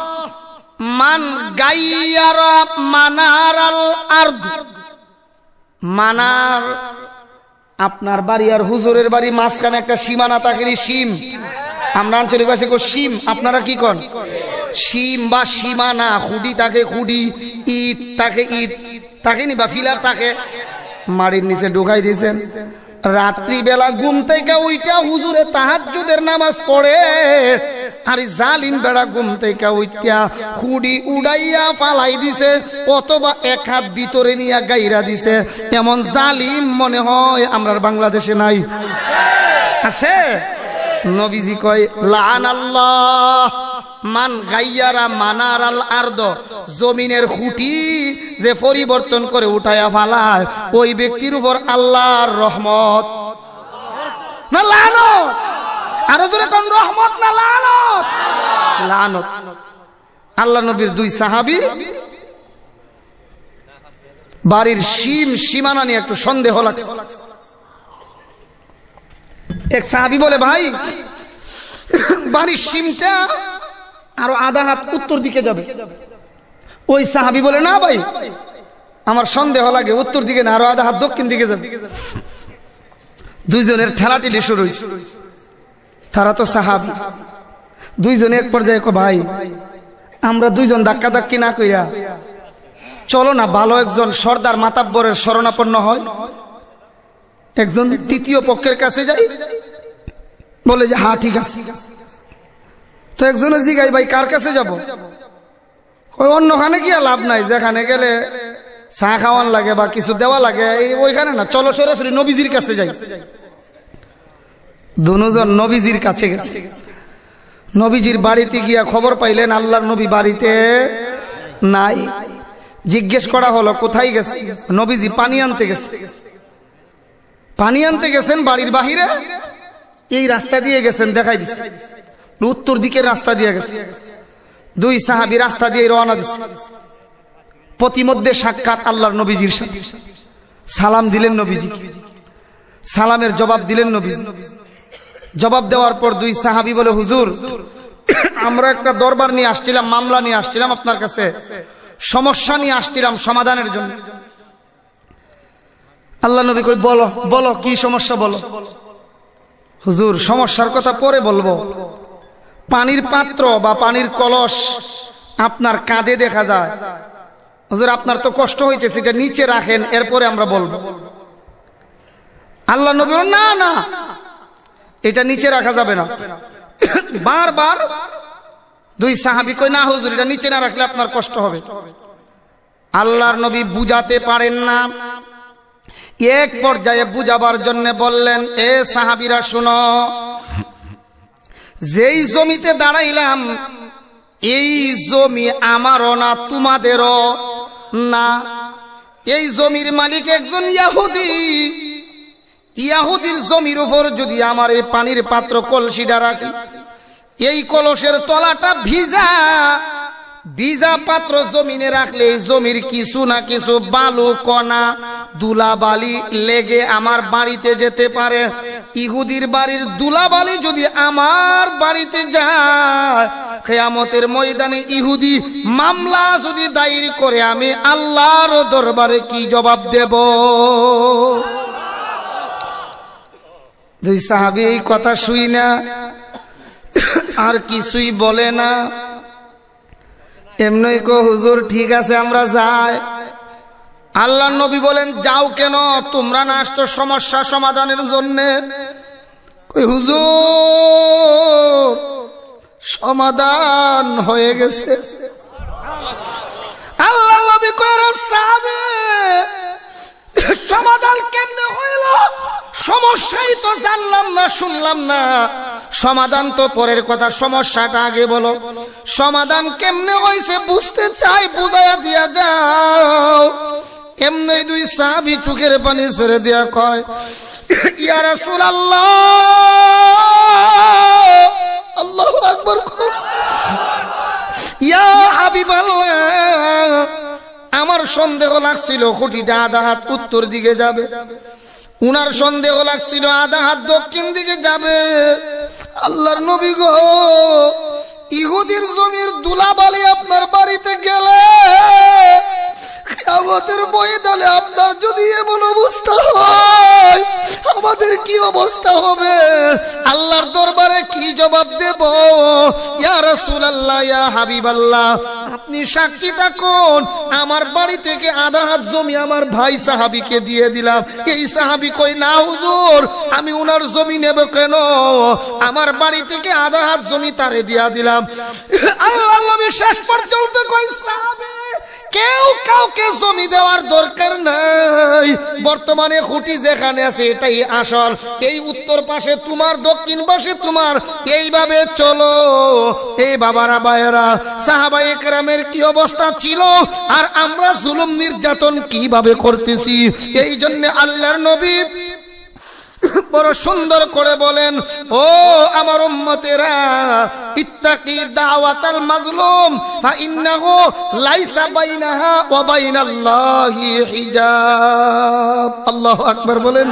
মান গাইয়ার মানার আল আর মানার আপনার বাড়ি আর হুজুরের বাড়ি মাঝখানে একটা সীমানা তাকেরই সিম আমরা আঞ্চলিক ভাষা কো সিম আপনারা কি কন সিম বা সীমানা হুডি তাকে হুডি ইট তাকে ইট তাকে নি বা ফিলার তাকে মাড়ির নিচে ঢুকাই দিয়েছেন রাত্রিবেলা ঘুম থেকে ওইটা হুজুরে তাহাজুদের নামাজ পড়ে আর জালিম বেড়া গুম থেকে উইটা হুডি উড়াইয়া ফালাই দিছে অথবা এক হাত ভিতরে নিয়ে গাইরা দিছে এমন জালিম মনে হয় আমরা বাংলাদেশে নাই আছে নবীজি কয় লান আল্লাহ মান গাইয়ারা মানার আল আর্দ জমিনের খুঁটি যে পরিবর্তন করে উঠাইয়া ফালায় ওই ব্যক্তির উপর আল্লাহর রহমত না লানো আরো জোরে কোন রহমত না আল্লাহ নবীর দুই সাহাবি বাড়ির সীম সীমানা নিয়ে একটু সন্দেহ লাগছে এক সাহাবি বলে ভাই বাড়ির সীমটা আরো আধা হাত উত্তর দিকে যাবে ওই সাহাবি বলে না ভাই আমার সন্দেহ লাগে উত্তর দিকে না আরো আধা হাত দক্ষিণ দিকে যাবে দুইজনের ঠেলাটি শুরু হয়েছে তারা তো সাহাবি দুইজনে এক পর্যায়ে কো ভাই আমরা দুইজন ধাক্কা ধাক্কি না কইরা চলো না ভালো একজন সর্দার মাতাব্বরের শরণাপন্ন হয় একজন তৃতীয় পক্ষের কাছে যাই বলে যে হা হ্যাঁ, ঠিক আছে তো একজনে জিগাই ভাই কার কাছে যাব ওই অন্যখানে কি লাভ নাই যেখানে গেলে চা খাওয়ান লাগে বা কিছু দেওয়া লাগে ওইখানে না চলো সরাসরি নবীজির কাছে যাই দুজন নবীজির কাছে গেছে নবীজির বাড়িতে গিয়া খবর পাইলেন আল্লাহর নবী বাড়িতে নাই জিজ্ঞেস করা হলো কোথায় গেছে নবীজি পানি আনতে গেছে পানি আনতে গেছেন বাড়ির বাহিরে এই রাস্তা দিয়ে গেছেন দেখাই দিচ্ছে উত্তর দিকের রাস্তা দিয়ে গেছে দুই সাহাবি রাস্তা দিয়ে রওনা দিচ্ছে প্রতিমধ্যে সাক্ষাৎ আল্লাহর নবীজির সাথে সালাম দিলেন নবীজি সালামের জবাব দিলেন নবীজি জবাব দেওয়ার পর দুই সাহাবি বলে হুজুর আমরা একটা দরবার নিয়ে আসছিলাম মামলা নিয়ে আসছিলাম আপনার কাছে সমস্যা নিয়ে আসছিলাম সমাধানের জন্য আল্লাহ নবী কই বলো বলো কি সমস্যা বলো হুজুর সমস্যার কথা পরে বলবো পানির পাত্র বা পানির কলস আপনার কাঁধে দেখা যায় হুজুর আপনার তো কষ্ট হইতেছে এটা নিচে রাখেন এরপরে আমরা বলবো আল্লাহ নবী না না এটা নিচে রাখা যাবে না বারবার দুই সাহাবি কই না হুজুর এটা নিচে না রাখলে আপনার কষ্ট হবে আল্লাহর নবী বুঝাতে পারেন না এক পর্যায়ে বুঝাবার জন্য বললেন এ সাহাবিরা শুনো যেই জমিতে দাঁড়াইলাম এই জমি আমারও না তোমাদেরও না এই জমির মালিক একজন ইয়াহুদি ইয়াহুদির জমির উপর যদি আমার এই পানির পাত্র কলসিটা রাখি এই কলসের তলাটা ভিজা ভিজা পাত্র জমিনে রাখলে জমির কিছু না কিছু বালু কণা দুলাবালি লেগে আমার বাড়িতে যেতে পারে ইহুদির বাড়ির দুলাবালি যদি আমার বাড়িতে যায় খেয়ামতের ময়দানে ইহুদি মামলা যদি দায়ের করে আমি আল্লাহর দরবারে কি জবাব দেব দুই সাহাবি এই কথা শুই না আর কিছুই বলে না এমনই কো হুজুর ঠিক আছে আমরা যাই আল্লাহ নবী বলেন যাও কেন তোমরা না আসছো সমস্যা সমাধানের জন্যে হুজুর সমাধান হয়ে গেছে আল্লাহ নবী করে সমাধান কেমনে হইল সমস্যাই তো জানলাম না শুনলাম না সমাধান তো পরের কথা সমস্যাটা আগে বলো সমাধান কেমনে হয়েছে বুঝতে চাই বুঝাইয়া দিয়া যাও কেমনে দুই সাবি চোখের পানি ছেড়ে দিয়া কয় ইয়া রাসূল আল্লাহ ইয়া আমার সন্দেহ লাগছিল খুঁটিটা আধা হাত উত্তর দিকে যাবে উনার সন্দেহ লাগছিল আধা হাত দক্ষিণ দিকে যাবে আল্লাহর নবী গো ইহুদির জমির দুলাবালি আপনার বাড়িতে গেলে আমাদের ময়দানে আপনার যদি এমন অবস্থা হয় আমাদের কি অবস্থা হবে আল্লাহর দরবারে কি জবাব দেব ইয়া রাসূলুল্লাহ ইয়া হাবিবাল্লাহ আপনি সাক্ষী থাকুন আমার বাড়ি থেকে আধা হাত জমি আমার ভাই সাহাবীকে দিয়ে দিলাম এই সাহাবী কই না হুজুর আমি ওনার জমি নেব কেন আমার বাড়ি থেকে আধা হাত জমি তারে দিয়া দিলাম আল্লাহ নবী শেষ পর্যন্ত কই সাহাবী কেউ কাউকে জমি দেওয়ার দরকার নাই বর্তমানে খুঁটি যেখানে আছে এটাই আসল এই উত্তর পাশে তোমার দক্ষিণ পাশে তোমার এইভাবে চলো এই বাবারা বায়রা সাহাবা একরামের কি অবস্থা ছিল আর আমরা জুলুম নির্যাতন কিভাবে করতেছি এই জন্য আল্লাহর নবী বড় সুন্দর করে বলেন ও আমার উম্মতেরা ইত্তাকি দাওয়াতাল মাজলুম ফা ইন্নাহু লাইসা বাইনাহা ওয়া বাইনাল্লাহি হিজাব আল্লাহু আকবার বলেন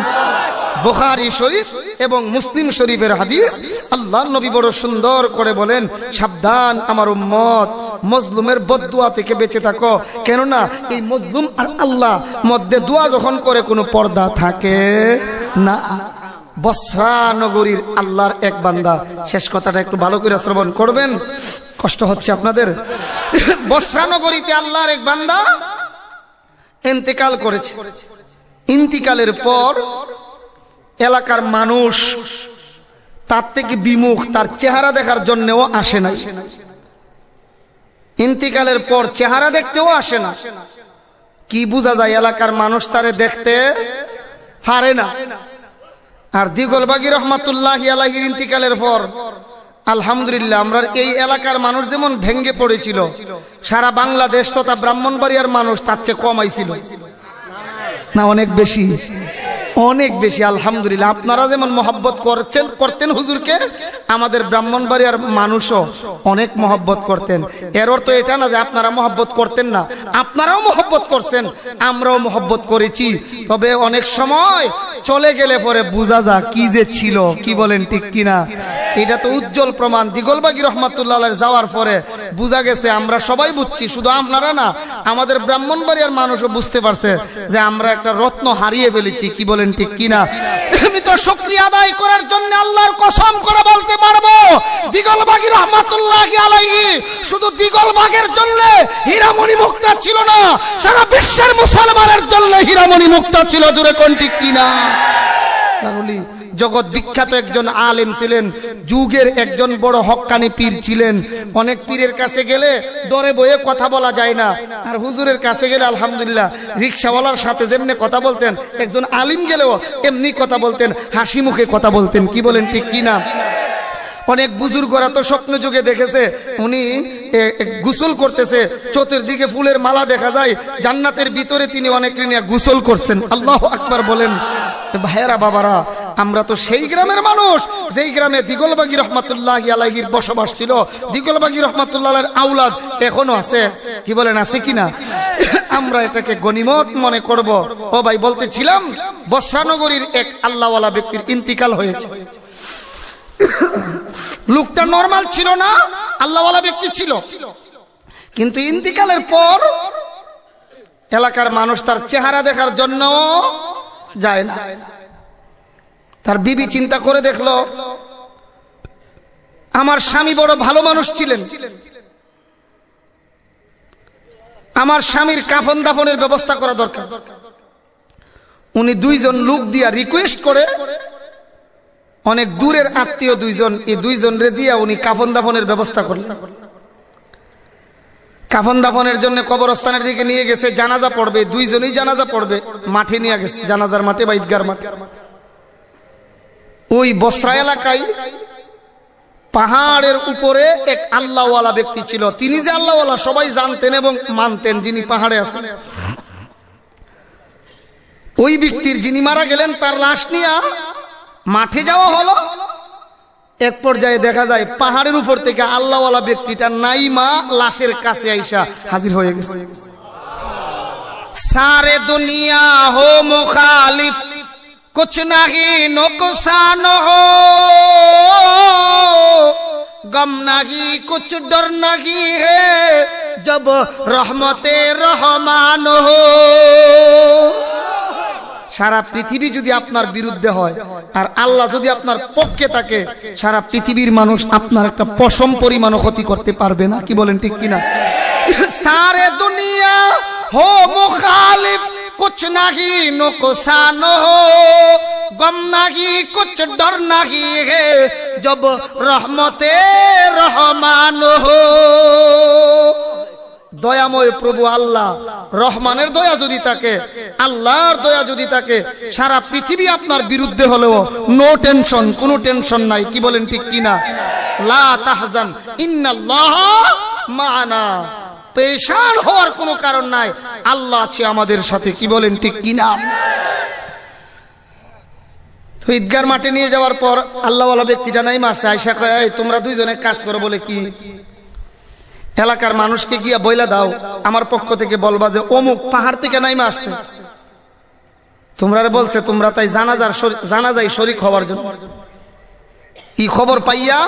বুখারী শরীফ এবং মুসলিম শরীফের হাদিস আল্লাহ নবী বড় সুন্দর করে বলেন সাবধান আমার উম্মত মজলুমের বদুয়া থেকে বেঁচে থাকো কেননা এই মজলুম আর আল্লাহ মধ্যে দোয়া যখন করে কোনো পর্দা থাকে না বসরা নগরীর আল্লাহর এক বান্দা শেষ কথাটা একটু ভালো করে শ্রবণ করবেন কষ্ট হচ্ছে আপনাদের বসরা নগরীতে আল্লাহর এক বান্দা ইন্তেকাল করেছে ইন্তিকালের পর এলাকার মানুষ তার থেকে বিমুখ তার চেহারা দেখার জন্যও আসে না ইন্তিকালের পর চেহারা দেখতেও আসে না কি বোঝা যায় এলাকার মানুষ তারে দেখতে পারে না আর দিগলবাগি রহমাতুল্লাহ আলাহির ইন্তিকালের পর আলহামদুলিল্লাহ আমরা এই এলাকার মানুষ যেমন ভেঙ্গে পড়েছিল সারা বাংলাদেশ তথা ব্রাহ্মণবাড়িয়ার মানুষ তার চেয়ে কমাইছিল না অনেক বেশি অনেক বেশি আলহামদুলিল্লাহ আপনারা যেমন মহব্বত করছেন করতেন হুজুরকে আমাদের ব্রাহ্মণবাড়িয়ার মানুষও অনেক মহব্বত করতেন এর অর্থ এটা না যে আপনারা মহব্বত করতেন না আপনারাও মহব্বত করছেন আমরাও মহব্বত করেছি তবে অনেক সময় চলে গেলে পরে বোঝা যা কি যে ছিল কি বলেন ঠিক কিনা এটা তো উজ্জ্বল প্রমাণ দিগলবাগি রহমাতুল্লাহ যাওয়ার পরে বোঝা গেছে আমরা সবাই বুঝছি শুধু আপনারা না আমাদের ব্রাহ্মণবাড়িয়ার মানুষও বুঝতে পারছে যে আমরা একটা রত্ন হারিয়ে ফেলেছি কি বলেন বলেন ঠিক কিনা আমি তো শক্তি আদায় করার জন্য আল্লাহর কসম করে বলতে পারবো দিগল দিগলবাগী রহমাতুল্লাহ আলাইহি শুধু দিগল দিগলবাগের জন্য হীরামণি মুক্তা ছিল না সারা বিশ্বের মুসলমানের জন্য হীরামণি মুক্তা ছিল জুড়ে কোন ঠিক কিনা তাহলে জগৎ বিখ্যাত একজন আলেম ছিলেন যুগের একজন বড় হকানি পীর ছিলেন অনেক পীরের কাছে গেলে ডরে বয়ে কথা বলা যায় না আর হুজুরের কাছে গেলে আলহামদুলিল্লাহ রিক্সাওয়ালার সাথে যেমনি কথা বলতেন একজন আলিম গেলেও এমনি কথা বলতেন হাসি মুখে কথা বলতেন কি বলেন ঠিক কি না অনেক বুজুর্গরা তো স্বপ্ন যুগে দেখেছে উনি গুসল করতেছে চতুর্দিকে ফুলের মালা দেখা যায় জান্নাতের ভিতরে তিনি অনেক গুসল করছেন আল্লাহ আকবার বলেন ভাইয়েরা বাবারা আমরা তো সেই গ্রামের মানুষ যেই গ্রামে দিগলবাগি রহমাতুল্লাহ আলাহির বসবাস ছিল দিগলবাগি রহমাতুল্লাহ আউলাদ এখনো আছে কি বলেন আছে কিনা আমরা এটাকে গণিমত মনে করব ও ভাই বলতেছিলাম বসরানগরীর এক আল্লাহওয়ালা ব্যক্তির ইন্তিকাল হয়েছে লোকটা নর্মাল ছিল না আল্লাহওয়ালা ব্যক্তি ছিল কিন্তু ইন্তিকালের পর এলাকার মানুষ তার চেহারা দেখার জন্য যায় না তার বিবি চিন্তা করে দেখল আমার স্বামী বড় ভালো মানুষ ছিলেন আমার স্বামীর কাফন দাফনের ব্যবস্থা করা দরকার উনি দুইজন লোক দিয়া রিকোয়েস্ট করে অনেক দূরের আত্মীয় দুইজন এই দুইজন রে দিয়া উনি কাফন দাফনের ব্যবস্থা করলেন কাফন দাফনের জন্য কবরস্থানের দিকে নিয়ে গেছে জানাজা পড়বে দুইজনই জানাজা পড়বে মাঠে নিয়ে গেছে জানাজার মাঠে বা ঈদগার মাঠে ওই বসরা এলাকায় পাহাড়ের উপরে এক আল্লাহওয়ালা ব্যক্তি ছিল তিনি যে আল্লাহওয়ালা সবাই জানতেন এবং মানতেন যিনি পাহাড়ে আছেন ওই ব্যক্তির যিনি মারা গেলেন তার লাশ নিয়ে মাঠে যাওয়া হলো এক পর্যায়ে দেখা যায় পাহাড়ের উপর থেকে আল্লাহওয়ালা ব্যক্তিটা নাইমা লাশের কাছে আইসা হাজির হয়ে গেছে সারে দুনিয়া হো মুখালিফ कुछ नहीं नुकसान हो गम नहीं कुछ डर नहीं है जब रहमते रहमान हो সারা পৃথিবী যদি আপনার বিরুদ্ধে হয় আর আল্লাহ যদি আপনার পক্ষে থাকে সারা পৃথিবীর মানুষ আপনার একটা পশম পরিমাণও ক্ষতি করতে পারবে না কি বলেন ঠিক কিনা সারে দুনিয়া হো মুখালিফ कुछ नहीं नुकसान हो গম नहीं कुछ ডর नहीं হে জব रहमते রহমান হো দয়াময় প্রভু আল্লাহ রহমানের দয়া যদি তাকে আল্লাহর দয়া যদি থাকে সারা পৃথিবী আপনার বিরুদ্ধে হলেও নো টেনশন কোনো টেনশন নাই কি বলেন ঠিক কিনা লা তাহজান ইন্নাল্লাহ মানা পেশান হওয়ার কোনো কারণ নাই আল্লাহ আছে আমাদের সাথে কি বলেন ঠিক কিনা তো ঈদগার মাঠে নিয়ে যাওয়ার পর আল্লাহওয়ালা ব্যক্তিটা নাই মারছে আয়সা কয় তোমরা দুইজনে কাজ করো বলে কি এলাকার মানুষকে গিয়া বইলা দাও আমার পক্ষ থেকে বলবা যে অমুক পাহাড় থেকে নাই মারছে তোমরা বলছে তোমরা তাই জানাজার জানাজাই শরিক হওয়ার জন্য ই খবর পাইয়া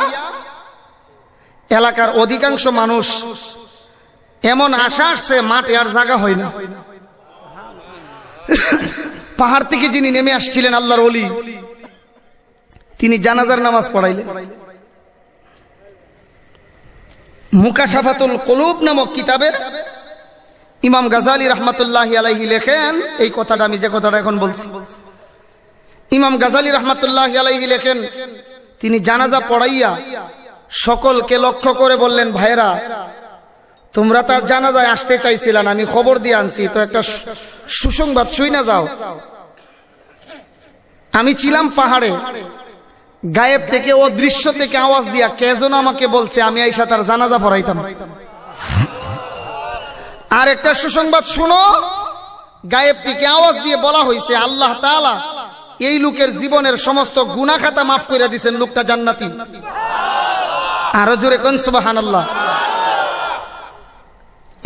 এলাকার অধিকাংশ মানুষ এমন আশা আসছে মাঠে আর জায়গা হয় না পাহাড় থেকে যিনি নেমে আসছিলেন আল্লাহর অলি তিনি জানাজার নামাজ পড়াইলেন মুকাশাফাতুল কলুব নামক কিতাবে ইমাম গাজালি রহমতুল্লাহ আলাইহি লেখেন এই কথাটা আমি যে কথাটা এখন বলছি ইমাম গাজালি রহমতুল্লাহ আলাইহি লেখেন তিনি জানাজা পড়াইয়া সকলকে লক্ষ্য করে বললেন ভাইরা তোমরা তার জানাজায় আসতে চাইছিলাম আমি খবর দিয়ে আনছি তো একটা সুসংবাদ শুই না যাও আমি ছিলাম পাহাড়ে গায়েব থেকে অদৃশ্য থেকে আওয়াজ দিয়া কে যেন আমাকে বলছে আমি আইসা তার জানাজা ফরাইতাম আর একটা সুসংবাদ শুনো গায়েব থেকে আওয়াজ দিয়ে বলা হয়েছে আল্লাহ তালা এই লোকের জীবনের সমস্ত গুণাখাতা মাফ করে দিচ্ছেন লোকটা জান্নাতি আরো জোরে কনসুবাহান আল্লাহ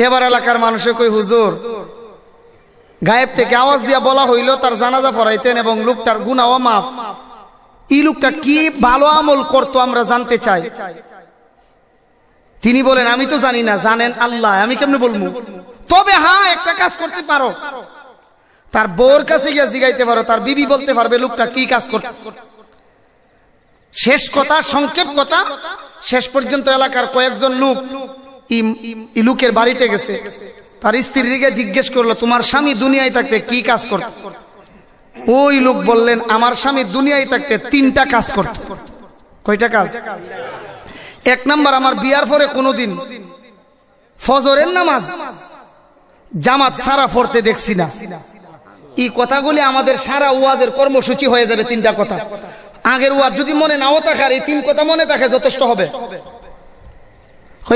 এবার এলাকার মানুষে কই হুজুর গায়েব থেকে আওয়াজ দিয়া বলা হইল তার জানাজা ফরাইতেন এবং লোকটার গুণাও মাফ ই লোকটা কি ভালো আমল করতো আমরা জানতে চাই তিনি বলেন আমি তো জানি না জানেন আল্লাহ আমি কেমনে বলবো তবে হ্যাঁ একটা কাজ করতে পারো তার বউর কাছে গিয়ে জিগাইতে পারো তার বিবি বলতে পারবে লোকটা কি কাজ করতে শেষ কথা সংক্ষেপ কথা শেষ পর্যন্ত এলাকার কয়েকজন লোক ইলুকের বাড়িতে গেছে তার স্ত্রীকে জিজ্ঞেস করলো তোমার স্বামী দুনিয়ায় থাকতে কি কাজ করত ওই লোক বললেন আমার স্বামী দুনিয়ায় থাকতে তিনটা কাজ করত কয়টা কাজ এক নাম্বার আমার বিয়ার পরে কোনোদিন ফজরের নামাজ জামাত সারা ফরতে দেখছি না এই কথাগুলি আমাদের সারা ওয়াজের কর্মসূচি হয়ে যাবে তিনটা কথা আগের ওয়াজ যদি মনে নাও থাকার আর এই তিন কথা মনে থাকে যথেষ্ট হবে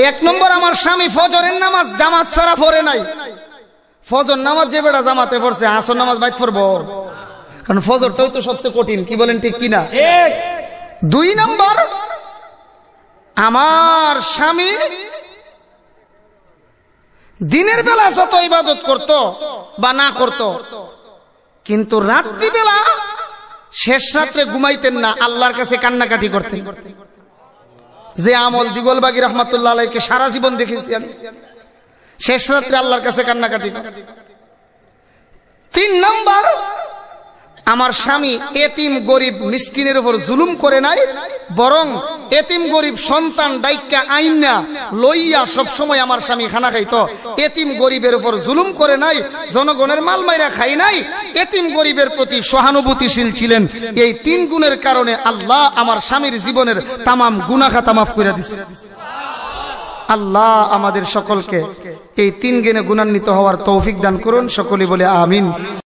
এক নম্বর আমার স্বামী ফজরের নামাজ জামাত ছাড়া পড়ে নাই ফজর নামাজ যে বেটা জামাতে পড়ছে আসর নামাজ বাইত পড়বো কারণ ফজরটাও তো সবচেয়ে কঠিন কি বলেন ঠিক কিনা দুই নম্বর আমার স্বামী দিনের বেলা যত ইবাদত করত বা না করত কিন্তু রাত্রিবেলা শেষ রাত্রে ঘুমাইতেন না আল্লাহর কাছে কান্নাকাটি করতেন যে আমল বাগি রহমতুল্লাহ আলাইকে সারা জীবন দেখেছি আমি শেষ রাত্রে আল্লাহর কাছে কান্নাকাটি তিন নম্বর আমার স্বামী এতিম গরিব মিসকিনের উপর জুলুম করে নাই বরং এতিম গরিব সন্তান দায়িকা না লইয়া সবসময় আমার স্বামী খানা খাইত এতিম গরিবের উপর জুলুম করে নাই জনগণের মাল মাইরা খাই নাই এতিম গরিবের প্রতি সহানুভূতিশীল ছিলেন এই তিন গুণের কারণে আল্লাহ আমার স্বামীর জীবনের তামাম গুণাখাতা মাফ করে দিছে আল্লাহ আমাদের সকলকে এই তিন গেনে গুণান্বিত হওয়ার তৌফিক দান করুন সকলে বলে আমিন